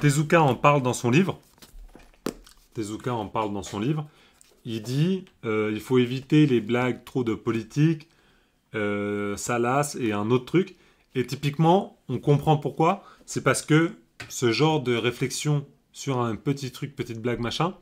Tezuka en parle dans son livre. Tezuka en parle dans son livre. Il dit, il faut éviter les blagues trop de politique, ça lasse et un autre truc. Et typiquement, on comprend pourquoi. C'est parce que ce genre de réflexion sur un petit truc, petite blague, machin,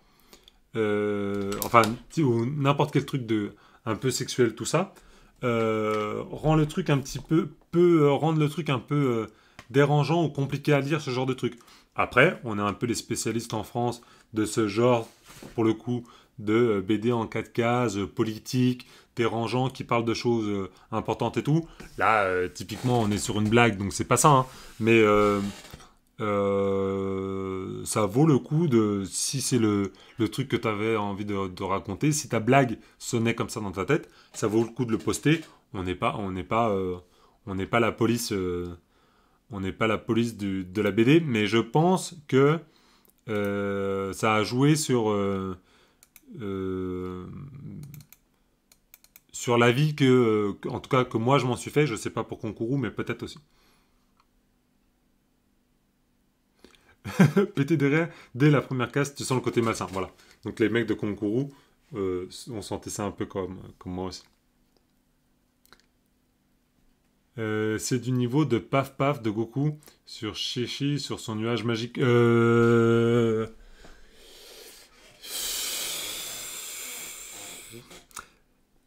euh, enfin, ou n'importe quel truc de un peu sexuel, tout ça, euh, rend le truc un petit peu, euh, rendre le truc un peu dérangeant ou compliqué à lire, ce genre de truc. Après, on a un peu les spécialistes en France de ce genre, pour le coup, de BD en 4 cases, politique, dérangeant, qui parle de choses importantes et tout. Là, typiquement, on est sur une blague, donc c'est pas ça. Hein. Mais euh, ça vaut le coup de, si c'est le, truc que tu avais envie de, raconter, si ta blague sonnait comme ça dans ta tête, ça vaut le coup de le poster. On n'est pas, on n'est pas, euh, on n'est pas la police, euh, on n'est pas la police de la BD, mais je pense que ça a joué sur sur vie que, en tout cas que moi je m'en suis fait. Je sais pas pour Konkuru, mais peut-être aussi. (laughs) pété derrière dès la première case, tu sens le côté malsain. Voilà. Donc les mecs de Konkourou euh, on sentait ça un peu comme, moi aussi. Euh, c'est du niveau de Paf Paf de Goku sur Shishi, sur son nuage magique. Euh,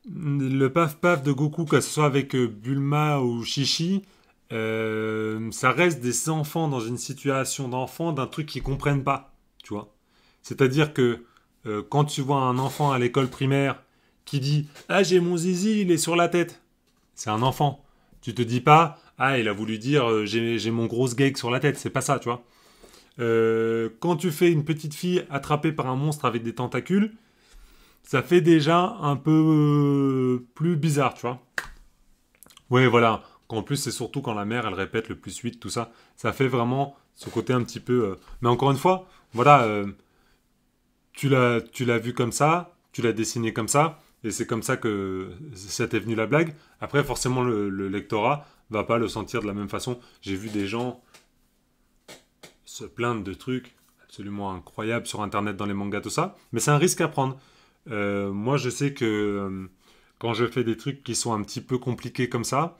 le Paf Paf de Goku, que ce soit avec Bulma ou Shishi, euh, ça reste des enfants dans une situation d'enfant d'un truc qu'ils comprennent pas, tu vois. C'est-à-dire que euh, quand tu vois un enfant à l'école primaire qui dit Ah, j'ai mon zizi, il est sur la tête, c'est un enfant. Tu te dis pas Ah, il a voulu dire euh, j'ai mon gros geek sur la tête, c'est pas ça, tu vois. quand tu fais une petite fille attrapée par un monstre avec des tentacules, ça fait déjà un peu plus bizarre, tu vois. Ouais, voilà en plus, c'est surtout quand la mère, elle répète le plus vite tout ça. Ça fait vraiment ce côté un petit peu. Euh, mais encore une fois, voilà, euh, tu l'as, vu comme ça, tu l'as dessiné comme ça, et c'est comme ça que ça t'est venu la blague. Après, forcément, le, lectorat lectorat va pas le sentir de la même façon. J'ai vu des gens se plaindre de trucs absolument incroyables sur Internet dans les mangas, tout ça. Mais c'est un risque à prendre. Euh, moi, je sais que quand je fais des trucs qui sont un petit peu compliqués comme ça,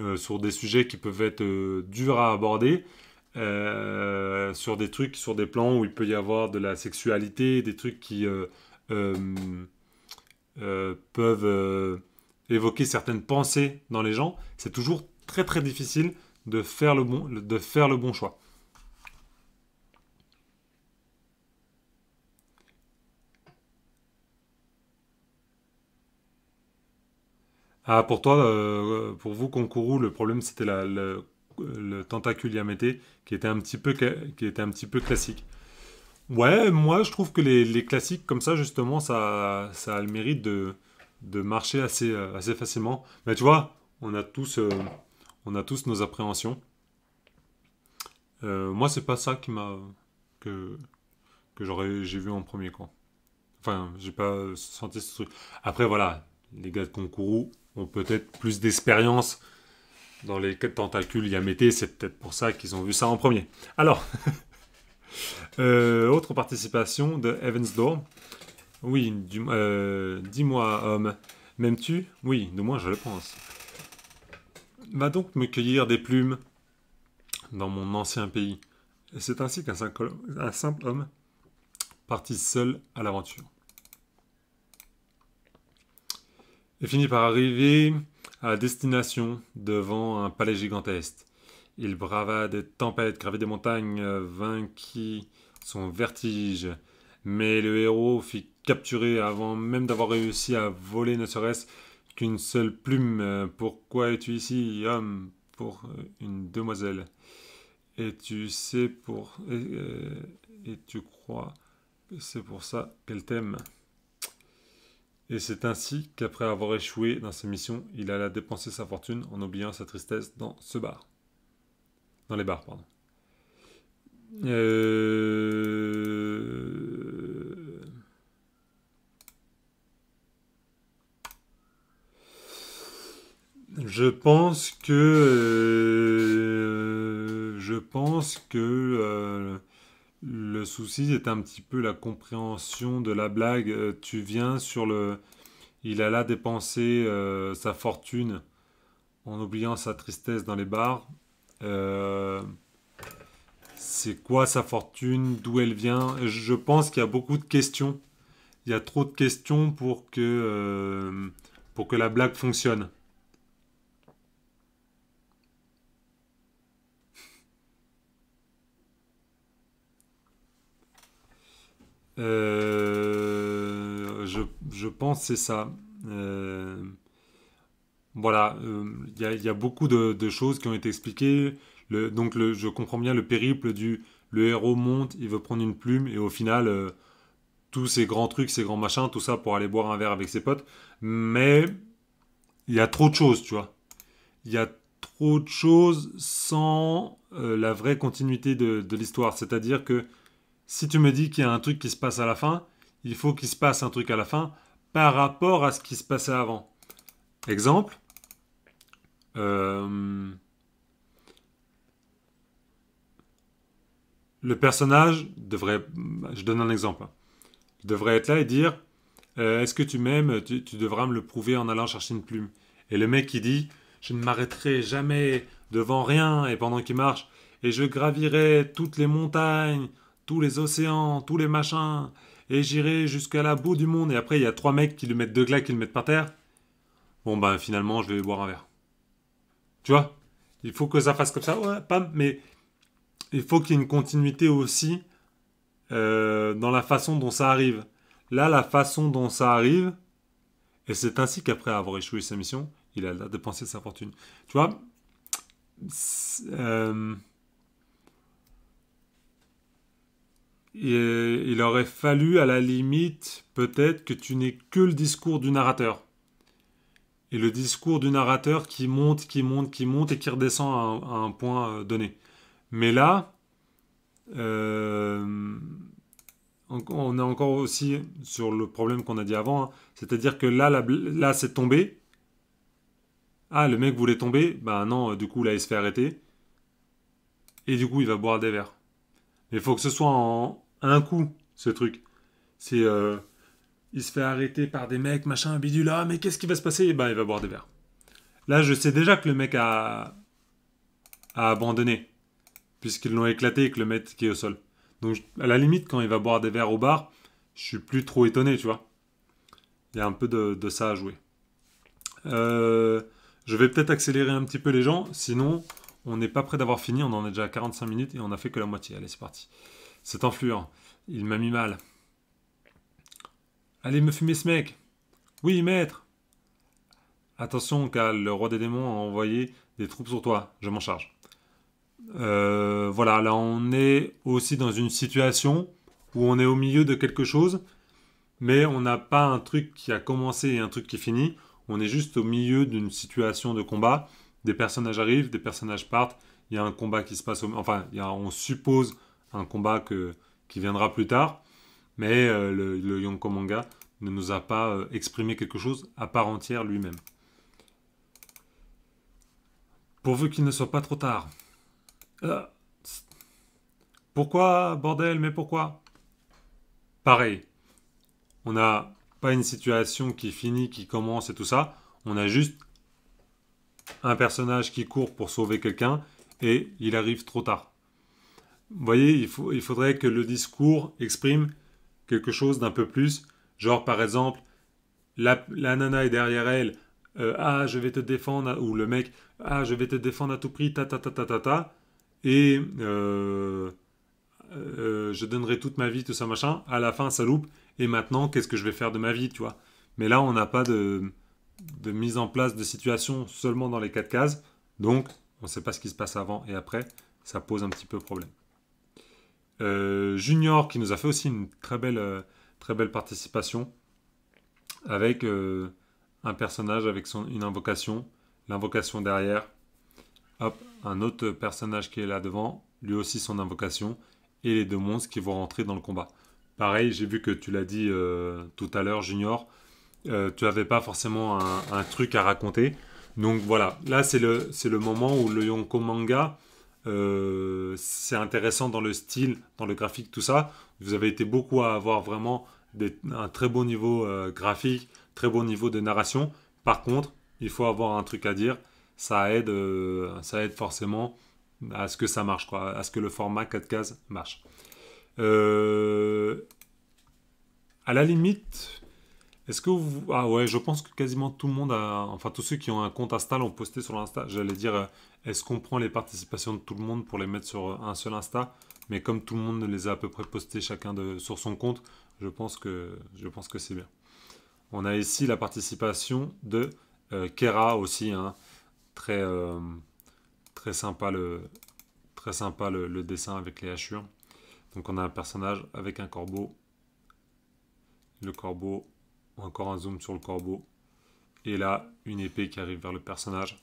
euh, sur des sujets qui peuvent être euh, durs à aborder. Euh, sur des trucs, sur des plans où il peut y avoir de la sexualité, des trucs qui peuvent évoquer certaines pensées dans les gens, c'est toujours très très difficile de faire le de faire le bon choix. Ah, pour toi, euh, pour vous, Concourou, le problème c'était le tentacule Yamete qui était un petit peu, qui était un petit peu classique. Ouais, moi je trouve que les, classiques comme ça, justement, ça, ça a le mérite de, marcher assez, euh, assez facilement. Mais tu vois, on a tous, euh, on a tous nos appréhensions. moi, c'est pas ça qui m'a que que j'aurais j'ai vu en premier quoi. Enfin, j'ai pas senti ce truc. Après voilà, les gars de Concourou, ont peut-être plus d'expérience dans les tentacules Yamete, c'est peut-être pour ça qu'ils ont vu ça en premier. Alors, (laughs) euh, autre participation de Evansdorm. Oui, euh, dis-moi, homme, m'aimes-tu Oui, de moi je le pense. Va donc me cueillir des plumes dans mon ancien pays. C'est ainsi qu'un simple homme partit seul à l'aventure. et finit par arriver à destination devant un palais gigantesque. Il brava des tempêtes, gravit des montagnes, vainquit son vertige. Mais le héros fit capturer avant même d'avoir réussi à voler ne serait-ce qu'une seule plume. Pourquoi es-tu ici, homme Pour une demoiselle. Et tu sais pour... et, euh, euh, et tu crois que c'est pour ça qu'elle t'aime. Et c'est ainsi qu'après avoir échoué dans sa mission, il alla dépenser sa fortune en oubliant sa tristesse dans ce bar. Dans les bars, pardon. Euh, je pense que... Euh, je pense que... Euh, le souci est un petit peu la compréhension de la blague. Euh, tu viens sur le... Il a là dépensé euh, sa fortune en oubliant sa tristesse dans les bars. Euh, c'est quoi sa fortune D'où elle vient Je pense qu'il y a beaucoup de questions. Il y a trop de questions pour que la blague fonctionne. Euh, je, pense c'est ça. Euh, voilà, il euh, y, a beaucoup de, choses qui ont été expliquées. donc je comprends bien le périple du le héros monte, il veut prendre une plume et au final tous ces grands trucs, ces grands machins, tout ça pour aller boire un verre avec ses potes. Mais il y a trop de choses, tu vois. Il y a trop de choses sans la vraie continuité de l'histoire. C'est-à-dire que si tu me dis qu'il y a un truc qui se passe à la fin, il faut qu'il se passe un truc à la fin par rapport à ce qui se passait avant. Exemple. Euh, le personnage devrait, je donne un exemple, hein, il devrait être là et dire euh, Est-ce que tu m'aimes tu, tu, devras me le prouver en allant chercher une plume. Et le mec qui dit Je ne m'arrêterai jamais devant rien et pendant qu'il marche, et je gravirai toutes les montagnes tous les océans, tous les machins, et j'irai jusqu'à la bout du monde. Et après, il y a trois mecs qui le mettent deux glace, qui le mettent par terre. Bon, ben finalement, je vais boire un verre. Tu vois Il faut que ça fasse comme ça, ouais, pam, mais il faut qu'il y ait une continuité aussi euh, dans la façon dont ça arrive. Là, la façon dont ça arrive, et c'est ainsi qu'après avoir échoué sa mission, il a dépensé sa fortune. Tu vois euh, Euh, il aurait fallu, à la limite, peut-être que tu n'aies que le discours du narrateur. Et le discours du narrateur qui monte, qui monte, qui monte et qui redescend à un, point euh, donné. Mais là, euh, on est encore aussi sur le problème qu'on a dit avant. Hein. C'est-à-dire que là, là c'est tombé. Ah, le mec voulait tomber. Bah non, du coup, là, il se fait arrêter. Et du coup, il va boire des verres. Il faut que ce soit en, un coup, ce truc. C'est. Euh, il se fait arrêter par des mecs, machin, bidule. Là, ah, mais qu'est-ce qui va se passer Bah, ben, il va boire des verres. Là, je sais déjà que le mec a, abandonné. Puisqu'ils l'ont éclaté et que le mec qui est au sol. Donc, à la limite, quand il va boire des verres au bar, je suis plus trop étonné, tu vois. Il y a un peu de, ça à jouer. Euh, je vais peut-être accélérer un petit peu les gens, sinon on n'est pas près d'avoir fini, on en est déjà à 45 minutes et on a fait que la moitié. Allez, c'est parti. Cet enflure, il m'a mis mal. Allez me fumer ce mec Oui, maître Attention, car le roi des démons a envoyé des troupes sur toi. Je m'en charge. Euh, voilà, là on est aussi dans une situation où on est au milieu de quelque chose, mais on n'a pas un truc qui a commencé et un truc qui finit. On est juste au milieu d'une situation de combat. Des personnages arrivent, des personnages partent. Il y a un combat qui se passe. Au... Enfin, on suppose un combat que, qui viendra plus tard. Mais euh, le, Young Yonko Manga ne nous a pas euh, exprimé quelque chose à part entière lui-même. Pourvu qu'il ne soit pas trop tard. Euh, pourquoi, bordel, mais pourquoi Pareil, on n'a pas une situation qui finit, qui commence et tout ça. On a juste un personnage qui court pour sauver quelqu'un et il arrive trop tard. Vous voyez, il, faudrait que le discours exprime quelque chose d'un peu plus, genre par exemple, la, nana est derrière elle, euh, ah je vais te défendre, ou le mec, ah je vais te défendre à tout prix, ta ta ta ta ta ta, et euh, euh, je donnerai toute ma vie, tout ça machin, à la fin ça loupe, et maintenant qu'est-ce que je vais faire de ma vie, tu vois. Mais là on n'a pas de, de mise en place de situation seulement dans les quatre cases, donc on ne sait pas ce qui se passe avant et après, ça pose un petit peu problème. Euh, Junior qui nous a fait aussi une très belle, euh, très belle participation avec euh, un personnage avec son, une invocation, l'invocation derrière. un autre personnage qui est là devant, lui aussi son invocation, et les deux monstres qui vont rentrer dans le combat. Pareil, j'ai vu que tu l'as dit tout à l'heure, Junior, tu n'avais pas forcément un, truc à raconter. Donc voilà, là c'est le, le moment où le Yonko manga euh, c'est intéressant dans le style, dans le graphique, tout ça. Vous avez été beaucoup à avoir vraiment un très bon niveau euh, graphique, très bon niveau de narration. Par contre, il faut avoir un truc à dire. Ça aide, euh, ça aide forcément à ce que ça marche, quoi, à ce que le format 4 cases marche. à la limite, est-ce que vous... Ah ouais, je pense que quasiment tout le monde a... Enfin, tous ceux qui ont un compte Insta l'ont posté sur l'Insta. J'allais dire est-ce qu'on prend les participations de tout le monde pour les mettre sur un seul Insta Mais comme tout le monde les a à peu près postés chacun de, sur son compte, je pense que, je pense que c'est bien. On a ici la participation de euh, Kera aussi, hein. très, euh, très sympa, très sympa le, dessin avec les hachures. Donc on a un personnage avec un corbeau, le corbeau, encore un zoom sur le corbeau, et là une épée qui arrive vers le personnage.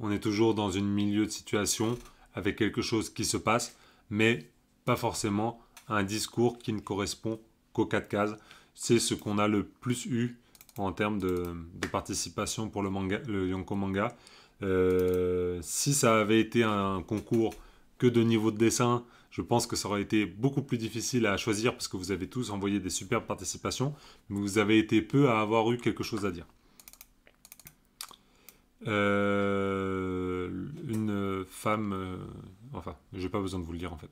On est toujours dans une milieu de situation avec quelque chose qui se passe, mais pas forcément un discours qui ne correspond qu'aux quatre cases. C'est ce qu'on a le plus eu en termes de, participation pour le, le Yonko Manga. Euh, si ça avait été un concours que de niveau de dessin, je pense que ça aurait été beaucoup plus difficile à choisir parce que vous avez tous envoyé des superbes participations, mais vous avez été peu à avoir eu quelque chose à dire. Euh, une femme. Euh, enfin, j'ai pas besoin de vous le dire en fait.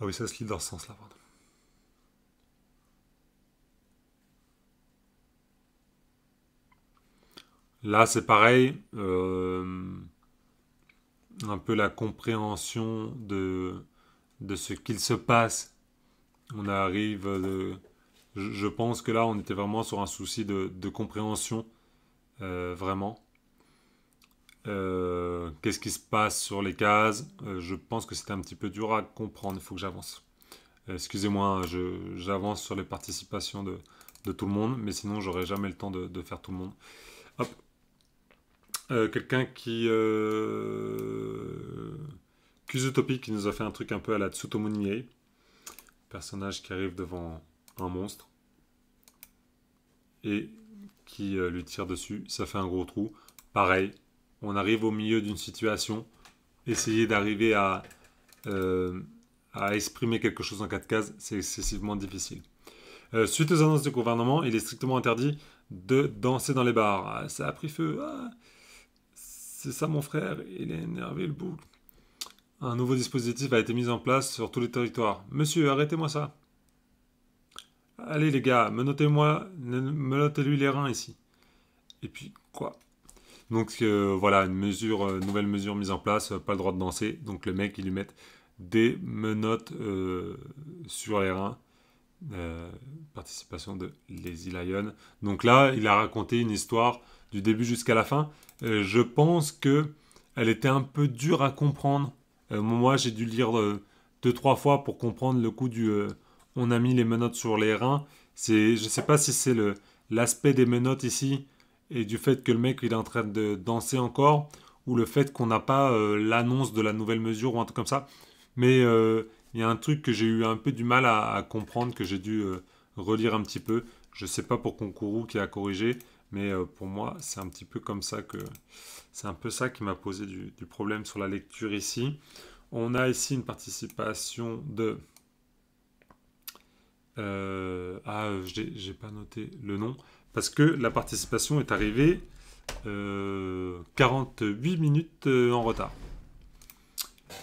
Ah oui, ça se lit dans ce sens-là, Là, c'est pareil. Euh, un peu la compréhension de, de ce qu'il se passe on arrive. Euh, je, pense que là, on était vraiment sur un souci de, compréhension, euh, vraiment. Euh, qu'est-ce qui se passe sur les cases Je pense que c'était un petit peu dur à comprendre. Il faut que j'avance. Excusez-moi, j'avance sur les participations de, tout le monde, mais sinon, j'aurais jamais le temps de, faire tout le monde. Hop. Quelqu'un qui. Kuzutopi qui nous a fait un truc un peu à la Tsutomu personnage qui arrive devant un monstre et qui euh, lui tire dessus, ça fait un gros trou. Pareil, on arrive au milieu d'une situation, essayer d'arriver à, euh, à exprimer quelque chose en de cases, c'est excessivement difficile. Euh, suite aux annonces du gouvernement, il est strictement interdit de danser dans les bars. Ah, ça a pris feu. Ah, c'est ça mon frère, il est énervé le bouc. Un nouveau dispositif a été mis en place sur tous les territoires. Monsieur, arrêtez-moi ça. Allez les gars, menotez moi menotez lui les reins ici. Et puis quoi Donc euh, voilà, une mesure, euh, nouvelle mesure mise en place, euh, pas le droit de danser. Donc le mec, il lui met des menottes sur les reins. participation de Lazy Lion. Donc là, il a raconté une histoire du début jusqu'à la fin. je pense que elle était un peu dure à comprendre euh, moi, j'ai dû lire euh, deux, trois fois pour comprendre le coup du euh, on a mis les menottes sur les reins. je ne sais pas si c'est l'aspect des menottes ici et du fait que le mec il est en train de danser encore ou le fait qu'on n'a pas l'annonce de la nouvelle mesure ou un truc comme ça. Mais il y a un truc que j'ai eu un peu du mal à, comprendre, que j'ai dû relire un petit peu. Je ne sais pas pour Konkuru qui a corrigé, mais pour moi c'est un petit peu comme ça que, c'est un peu ça qui m'a posé du, problème sur la lecture ici. On a ici une participation de... Euh, ah, euh, je n'ai pas noté le nom. Parce que la participation est arrivée 48 euh, minutes en retard.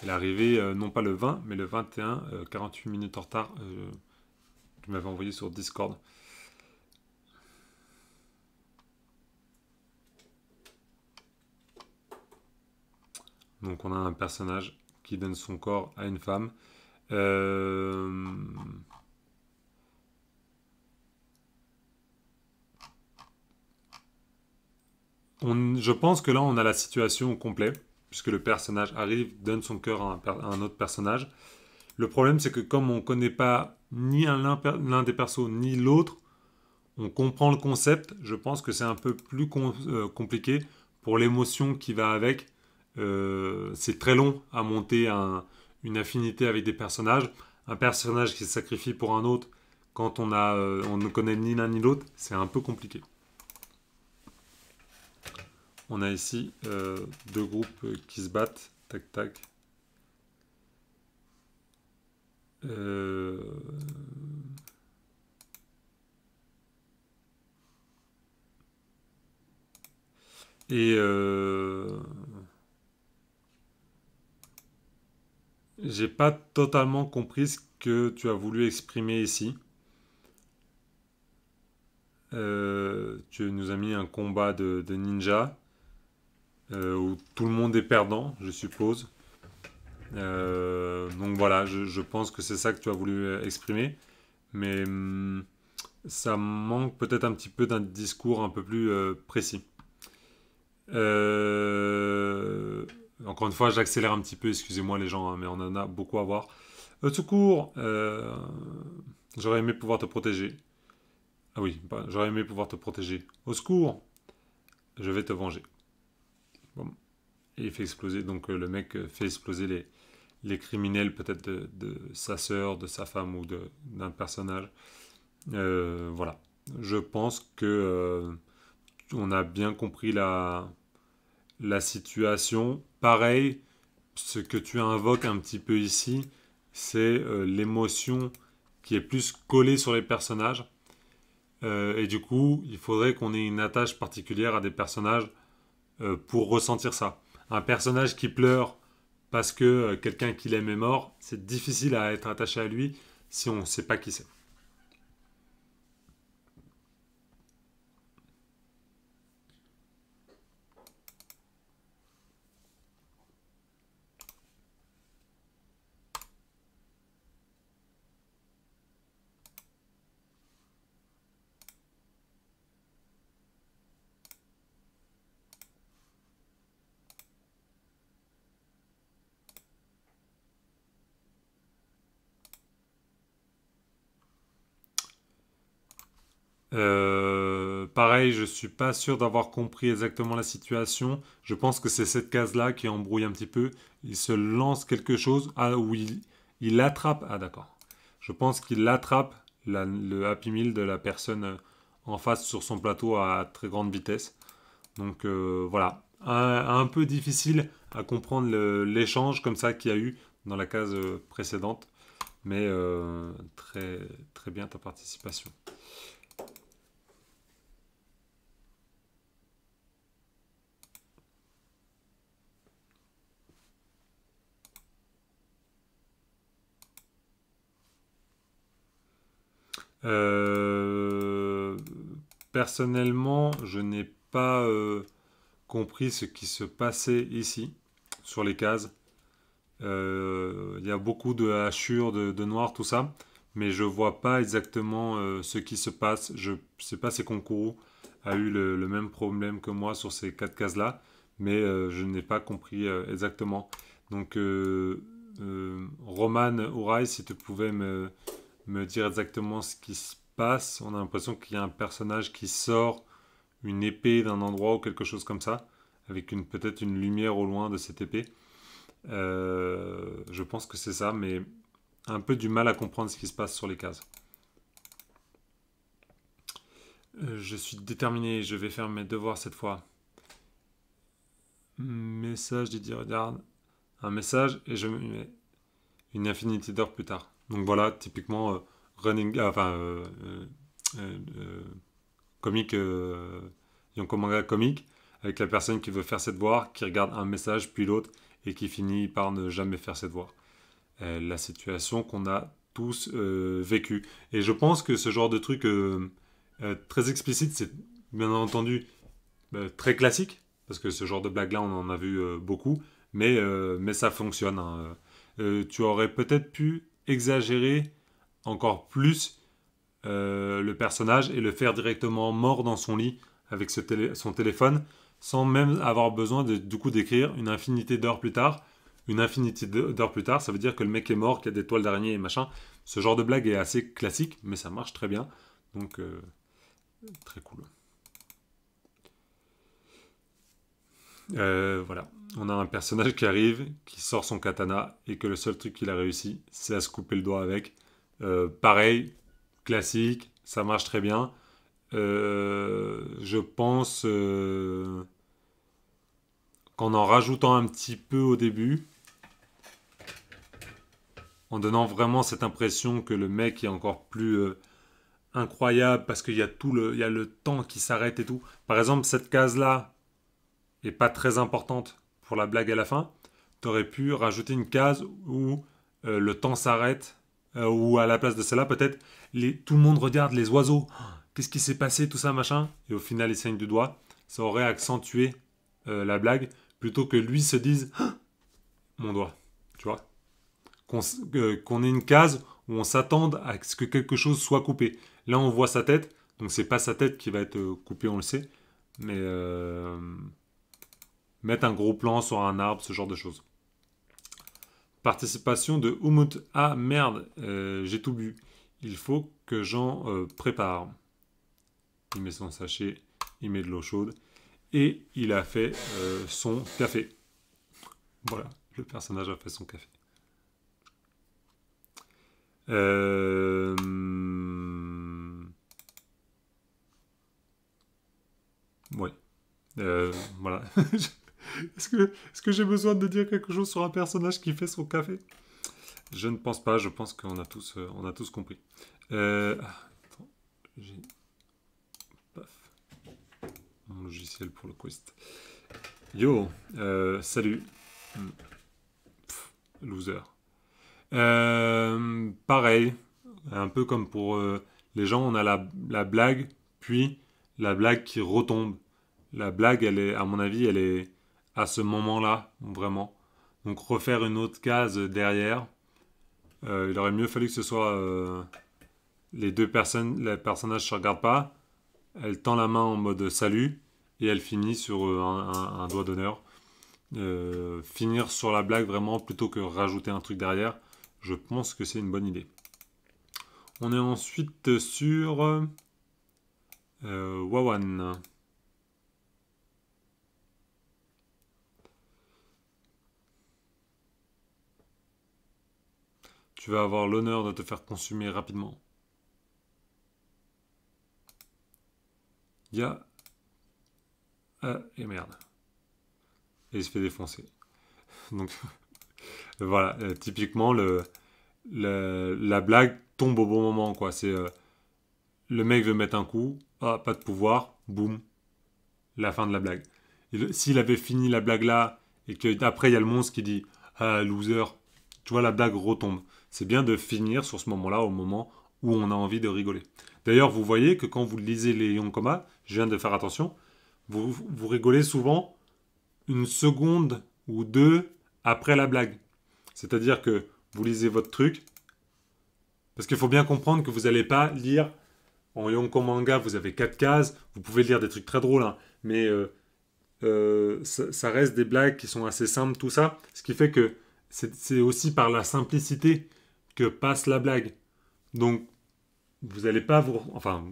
Elle est arrivée non pas le 20, mais le 21, 48 minutes en retard. tu m'avais envoyé sur Discord. Donc on a un personnage qui donne son corps à une femme. Euh, je pense que là, on a la situation au complet, puisque le personnage arrive, donne son cœur à, un, autre personnage. Le problème, c'est que comme on ne connaît pas ni l'un des persos ni l'autre, on comprend le concept. Je pense que c'est un peu plus euh, compliqué pour l'émotion qui va avec euh, c'est très long à monter une affinité avec des personnages. Un personnage qui se sacrifie pour un autre quand on, a, euh, on ne connaît ni l'un ni l'autre, c'est un peu compliqué. On a ici euh, deux groupes qui se battent. Tac, tac. Et... j'ai pas totalement compris ce que tu as voulu exprimer ici. Euh, tu nous as mis un combat de, ninja euh, où tout le monde est perdant, je suppose. Euh, donc voilà, je, pense que c'est ça que tu as voulu exprimer. Mais mm, ça manque peut-être un petit peu d'un discours un peu plus précis. Euh encore une fois, j'accélère un petit peu, excusez-moi les gens, hein, mais on en a beaucoup à voir. Au euh, secours euh, j'aurais aimé pouvoir te protéger. Ah oui, bah, j'aurais aimé pouvoir te protéger. Au secours, je vais te venger. Et il fait exploser, donc euh, le mec fait exploser les, criminels, peut-être de, de, sa sœur, de sa femme ou d'un personnage. voilà. Je pense que on a bien compris la, la situation. Pareil, ce que tu invoques un petit peu ici, c'est euh, l'émotion qui est plus collée sur les personnages. Euh, et du coup, il faudrait qu'on ait une attache particulière à des personnages euh, pour ressentir ça. Un personnage qui pleure parce que quelqu'un qu'il aime est mort, c'est difficile à être attaché à lui si on ne sait pas qui c'est. Euh, pareil, je suis pas sûr d'avoir compris exactement la situation. Je pense que c'est cette case-là qui embrouille un petit peu. Il se lance quelque chose. Ah, oui, il, attrape. Ah, d'accord. Je pense qu'il attrape le Happy Meal de la personne euh, en face sur son plateau à très grande vitesse. Donc euh, voilà. Un, peu difficile à comprendre l'échange comme ça qu'il y a eu dans la case précédente. Mais très, très bien ta participation. Euh, personnellement, je n'ai pas euh, compris ce qui se passait ici, sur les cases. Euh, il y a beaucoup de hachures, de, noir, tout ça. Mais je vois pas exactement ce qui se passe. Je ne sais pas si Concourou a eu le, même problème que moi sur ces quatre cases-là. Mais je n'ai pas compris exactement. Donc, Roman Ourai, si tu pouvais me, me dire exactement ce qui se passe. On a l'impression qu'il y a un personnage qui sort une épée d'un endroit ou quelque chose comme ça, avec une peut-être une lumière au loin de cette épée. Euh, je pense que c'est ça, mais un peu du mal à comprendre ce qui se passe sur les cases. Euh, je suis déterminé, je vais faire mes devoirs cette fois. Message Didier, regarde. Un message et je me mets une infinité d'heures plus tard. Donc voilà, typiquement, euh, running, euh, enfin, euh, euh comique, Yonko manga comique, avec la personne qui veut faire ses devoirs, qui regarde un message puis l'autre et qui finit par ne jamais faire ses devoirs. la situation qu'on a tous vécue. Et je pense que ce genre de truc très explicite, c'est bien entendu bah, très classique, parce que ce genre de blague-là, on en a vu beaucoup, mais, mais ça fonctionne. Hein. tu aurais peut-être pu exagérer encore plus euh, le personnage et le faire directement mort dans son lit avec son téléphone sans même avoir besoin de, du coup d'écrire une infinité d'heures plus tard. Une infinité d'heures plus tard, ça veut dire que le mec est mort, qu'il y a des toiles d'araignée et machin. Ce genre de blague est assez classique, mais ça marche très bien. Donc, euh, très cool. Euh, voilà. On a un personnage qui arrive, qui sort son katana, et que le seul truc qu'il a réussi, c'est à se couper le doigt avec. Euh, pareil, classique, ça marche très bien. Euh, je pense qu'en en rajoutant un petit peu au début, en donnant vraiment cette impression que le mec est encore plus incroyable parce qu'il y a tout le, y a le temps qui s'arrête et tout. Par exemple, cette case là, et pas très importante pour la blague à la fin, tu aurais pu rajouter une case où euh, le temps s'arrête, euh, ou à la place de cela, peut-être tout le monde regarde les oiseaux, oh, qu'est-ce qui s'est passé, tout ça, machin, et au final, il saigne du doigt. Ça aurait accentué euh, la blague plutôt que lui se dise oh, mon doigt, tu vois. Qu'on ait une case où on s'attende à ce que quelque chose soit coupé. Là, on voit sa tête, donc c'est pas sa tête qui va être coupée, on le sait, mais mettre un gros plan sur un arbre, ce genre de choses. Participation de Umut. Ah merde, euh, j'ai tout bu. Il faut que j'en euh, prépare. Il met son sachet, il met de l'eau chaude et il a fait euh, son café. Voilà, le personnage a fait son café. Euh... Ouais. Euh, voilà. (laughs) Est-ce que, est que j'ai besoin de dire quelque chose sur un personnage qui fait son café Je ne pense pas, je pense qu'on a, tous, euh, on a tous compris. Euh, ah, mon logiciel pour le quest. Yo, euh, salut. Hmm. loser. pareil, un peu comme pour les gens, on a la, la blague, puis la blague qui retombe. La blague, elle est, à mon avis, elle est à ce moment-là, vraiment. Donc refaire une autre case derrière. Euh, il aurait mieux fallu que ce soit euh, les deux personnes, les personnages ne se regardent pas. Elle tend la main en mode salut et elle finit sur euh, un, un, doigt d'honneur. finir sur la blague vraiment plutôt que rajouter un truc derrière, je pense que c'est une bonne idée. On est ensuite sur Wawan. Tu vas avoir l'honneur de te faire consumer rapidement. Il y a... et merde. Et il se fait défoncer. (laughs) Donc, (laughs) voilà, euh, typiquement, le, la blague tombe au bon moment, quoi. C'est... Euh, le mec veut mettre un coup, ah, pas de pouvoir, boum, la fin de la blague. S'il avait fini la blague là, et qu'après il y a le monstre qui dit ah, loser, tu vois, la blague retombe c'est bien de finir sur ce moment-là, au moment où on a envie de rigoler. D'ailleurs, vous voyez que quand vous lisez les Yonkoma, je viens de faire attention, vous, vous rigolez souvent une seconde ou deux après la blague. C'est-à-dire que vous lisez votre truc, parce qu'il faut bien comprendre que vous n'allez pas lire en Yonko manga, vous avez quatre cases, vous pouvez lire des trucs très drôles, hein, mais euh, euh, ça, reste des blagues qui sont assez simples, tout ça. Ce qui fait que c'est aussi par la simplicité que passe la blague. Donc, vous n'allez pas vous... Enfin,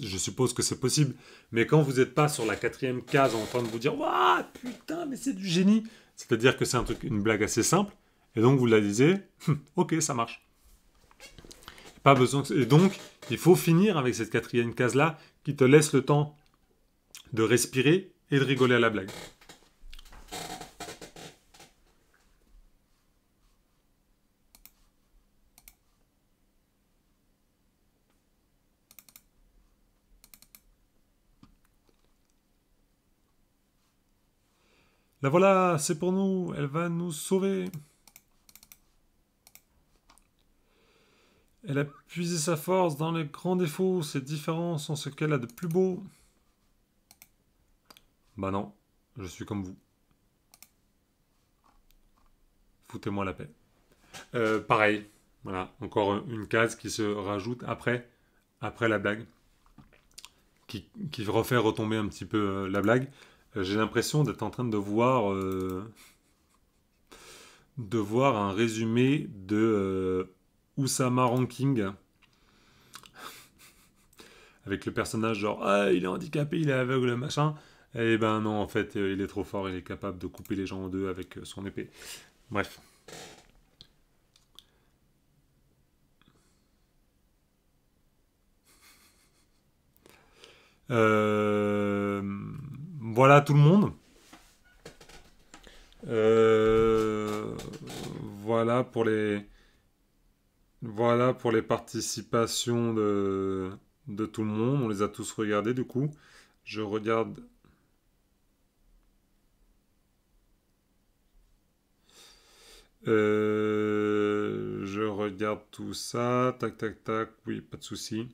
je suppose que c'est possible, mais quand vous n'êtes pas sur la quatrième case en train de vous dire « Waouh, putain, mais c'est du génie !» C'est-à-dire que c'est un truc, une blague assez simple, et donc vous la disiez hum, « Ok, ça marche !» Pas besoin... Et donc, il faut finir avec cette quatrième case-là qui te laisse le temps de respirer et de rigoler à la blague. La voilà, c'est pour nous, elle va nous sauver. Elle a puisé sa force dans les grands défauts, ses différences en ce qu'elle a de plus beau. Bah non, je suis comme vous. Foutez-moi la paix. Euh, pareil, voilà, encore une case qui se rajoute après, après la blague. Qui, qui refait retomber un petit peu euh, la blague j'ai l'impression d'être en train de voir, euh, de voir un résumé de euh, Oussama Ranking avec le personnage genre ah il est handicapé, il est aveugle, machin. et eh ben non, en fait, euh, il est trop fort, il est capable de couper les gens en deux avec euh, son épée. Bref. Euh voilà tout le monde. Euh, voilà pour les voilà pour les participations de, de tout le monde. On les a tous regardés du coup. Je regarde. Euh, je regarde tout ça. Tac tac tac. Oui, pas de souci.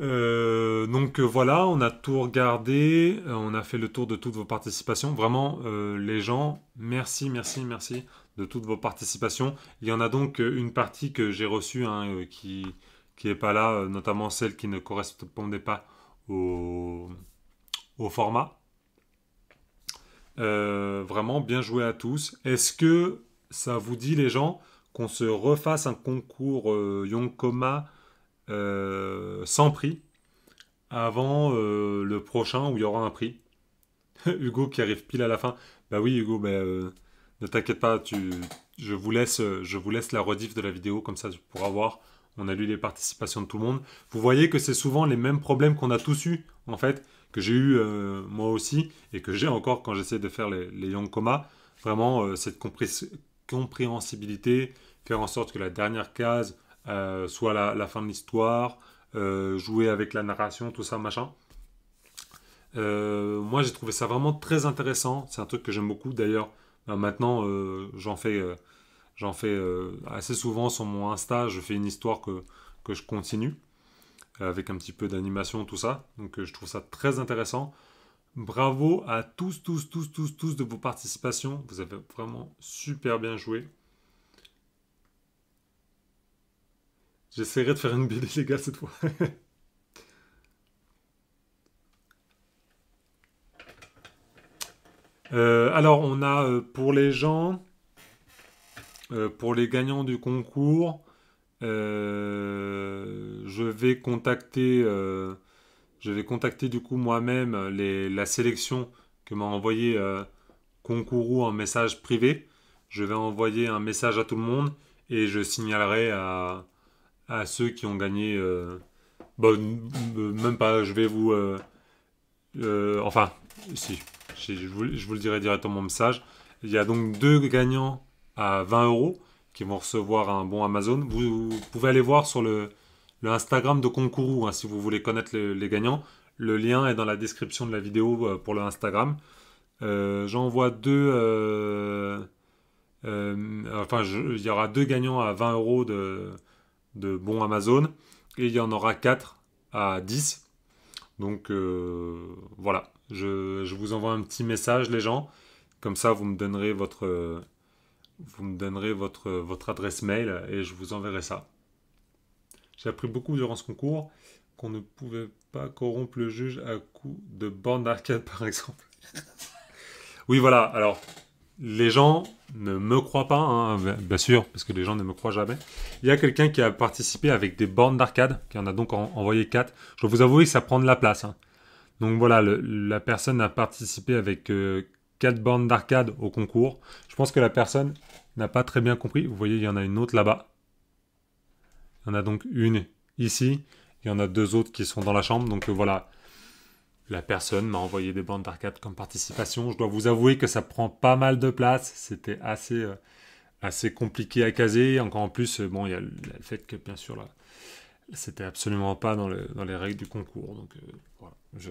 Euh, donc euh, voilà, on a tout regardé, euh, on a fait le tour de toutes vos participations. Vraiment, les gens, merci, merci, merci de toutes vos participations. Il y en a donc une partie que j'ai reçue hein, qui n'est pas là, notamment celle qui ne correspondait pas au, format. vraiment, bien joué à tous. Est-ce que ça vous dit, les gens, qu'on se refasse un concours Yonkoma euh, sans prix avant euh, le prochain où il y aura un prix. (laughs) Hugo qui arrive pile à la fin. Bah oui, Hugo, euh, ne t'inquiète pas, je, vous laisse, je vous laisse la rediff de la vidéo, comme ça tu pourras voir. On a lu les participations de tout le monde. Vous voyez que c'est souvent les mêmes problèmes qu'on a tous eu, en fait, que j'ai eu moi aussi, et que j'ai encore quand j'essaie de faire les, les Young Coma. Vraiment, cette compréhensibilité, faire en sorte que la dernière case euh, soit la, fin de l'histoire, euh, jouer avec la narration, tout ça, machin. Euh, moi, j'ai trouvé ça vraiment très intéressant. C'est un truc que j'aime beaucoup. D'ailleurs, bah, maintenant, j'en fais, fais assez souvent sur mon Insta. Je fais une histoire que, que je continue avec un petit peu d'animation, tout ça. Donc, je trouve ça très intéressant. Bravo à tous, tous, tous, tous, tous de vos participations. Vous avez vraiment super bien joué. J'essaierai de faire une BD, les gars, cette fois. (laughs) Euh, alors, on a euh, pour les gens, euh, pour les gagnants du concours, je vais contacter, je vais contacter du coup moi-même la sélection que m'a envoyé concouru en message privé. Je vais envoyer un message à tout le monde et je signalerai à, à ceux qui ont gagné. Euh, bon, euh, même pas, je vais vous. Euh, enfin, si, je, vous, le dirai directement mon message. Il y a donc deux gagnants à 20 euros qui vont recevoir un bon Amazon. Vous, pouvez aller voir sur le, le Instagram de concours hein, si vous voulez connaître les gagnants. Le lien est dans la description de la vidéo pour le Instagram. J'envoie deux. enfin, il y aura deux gagnants à 20 euros de, de bons Amazon. Et il y en aura 4 à 10. Donc euh, voilà, je, vous envoie un petit message les gens. Comme ça, vous me donnerez votre, vous me donnerez votre, votre adresse mail et je vous enverrai ça. J'ai appris beaucoup durant ce concours qu'on ne pouvait pas corrompre le juge à coup de bande d'arcade (laughs) par exemple. oui voilà, alors les gens ne me croient pas, hein, bien sûr, parce que les gens ne me croient jamais. Il y a quelqu'un qui a participé avec des bornes d'arcade, qui en a donc envoyé 4. Je vous avoue que ça prend de la place. Hein. Donc voilà, la personne a participé avec euh, quatre 4 bornes d'arcade au concours. Je pense que la personne n'a pas très bien compris. Vous voyez, il y en a une autre là-bas. Il y en a donc une ici. Il y en a deux autres qui sont dans la chambre. Donc voilà, la personne m'a envoyé des bandes d'arcade comme participation. Je dois vous avouer que ça prend pas mal de place. C'était assez, euh, assez compliqué à caser. Encore en plus, euh, bon, il y a le fait que, bien sûr, là, c'était absolument pas dans, les règles du concours. Donc, euh, voilà. Je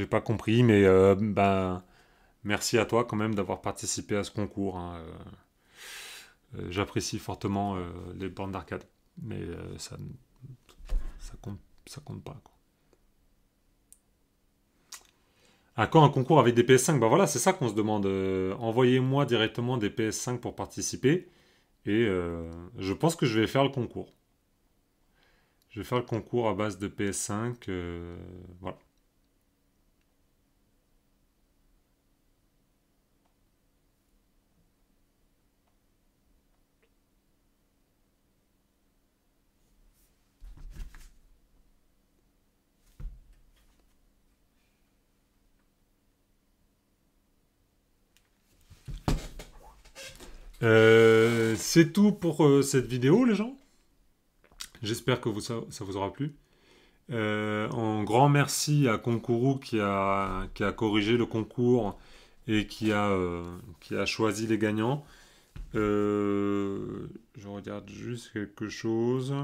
n'ai pas compris, mais ben, merci à toi quand même d'avoir participé à ce concours. Hein. J'apprécie fortement les bandes d'arcade, mais ça, ça, compte, ça compte pas. À ah, un concours avec des PS5 Bah voilà, c'est ça qu'on se demande. Euh, envoyez-moi directement des PS5 pour participer. Et euh, je pense que je vais faire le concours. Je vais faire le concours à base de PS5. Euh, voilà. Euh, c'est tout pour euh, cette vidéo, les gens. J'espère que ça, vous aura plu. un euh, grand merci à Concourou qui a, corrigé le concours et qui a, qui a choisi les gagnants. je regarde juste quelque chose.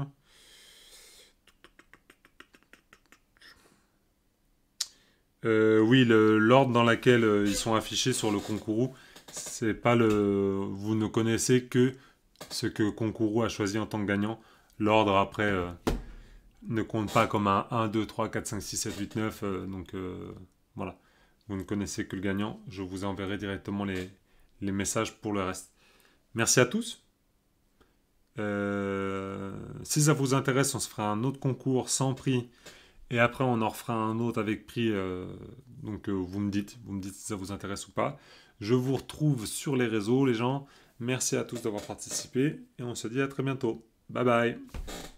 oui, l'ordre dans lequel ils sont affichés sur le Concourou c'est pas le. Vous ne connaissez que ce que Concourou a choisi en tant que gagnant. L'ordre après euh, ne compte pas comme un 1, 2, 3, 4, 5, 6, 7, 8, 9. donc euh, voilà. Vous ne connaissez que le gagnant. Je vous enverrai directement les, messages pour le reste. Merci à tous. Euh, si ça vous intéresse, on se fera un autre concours sans prix. Et après, on en refera un autre avec prix. donc vous me dites, vous me dites si ça vous intéresse ou pas. Je vous retrouve sur les réseaux, les gens. Merci à tous d'avoir participé et on se dit à très bientôt. Bye bye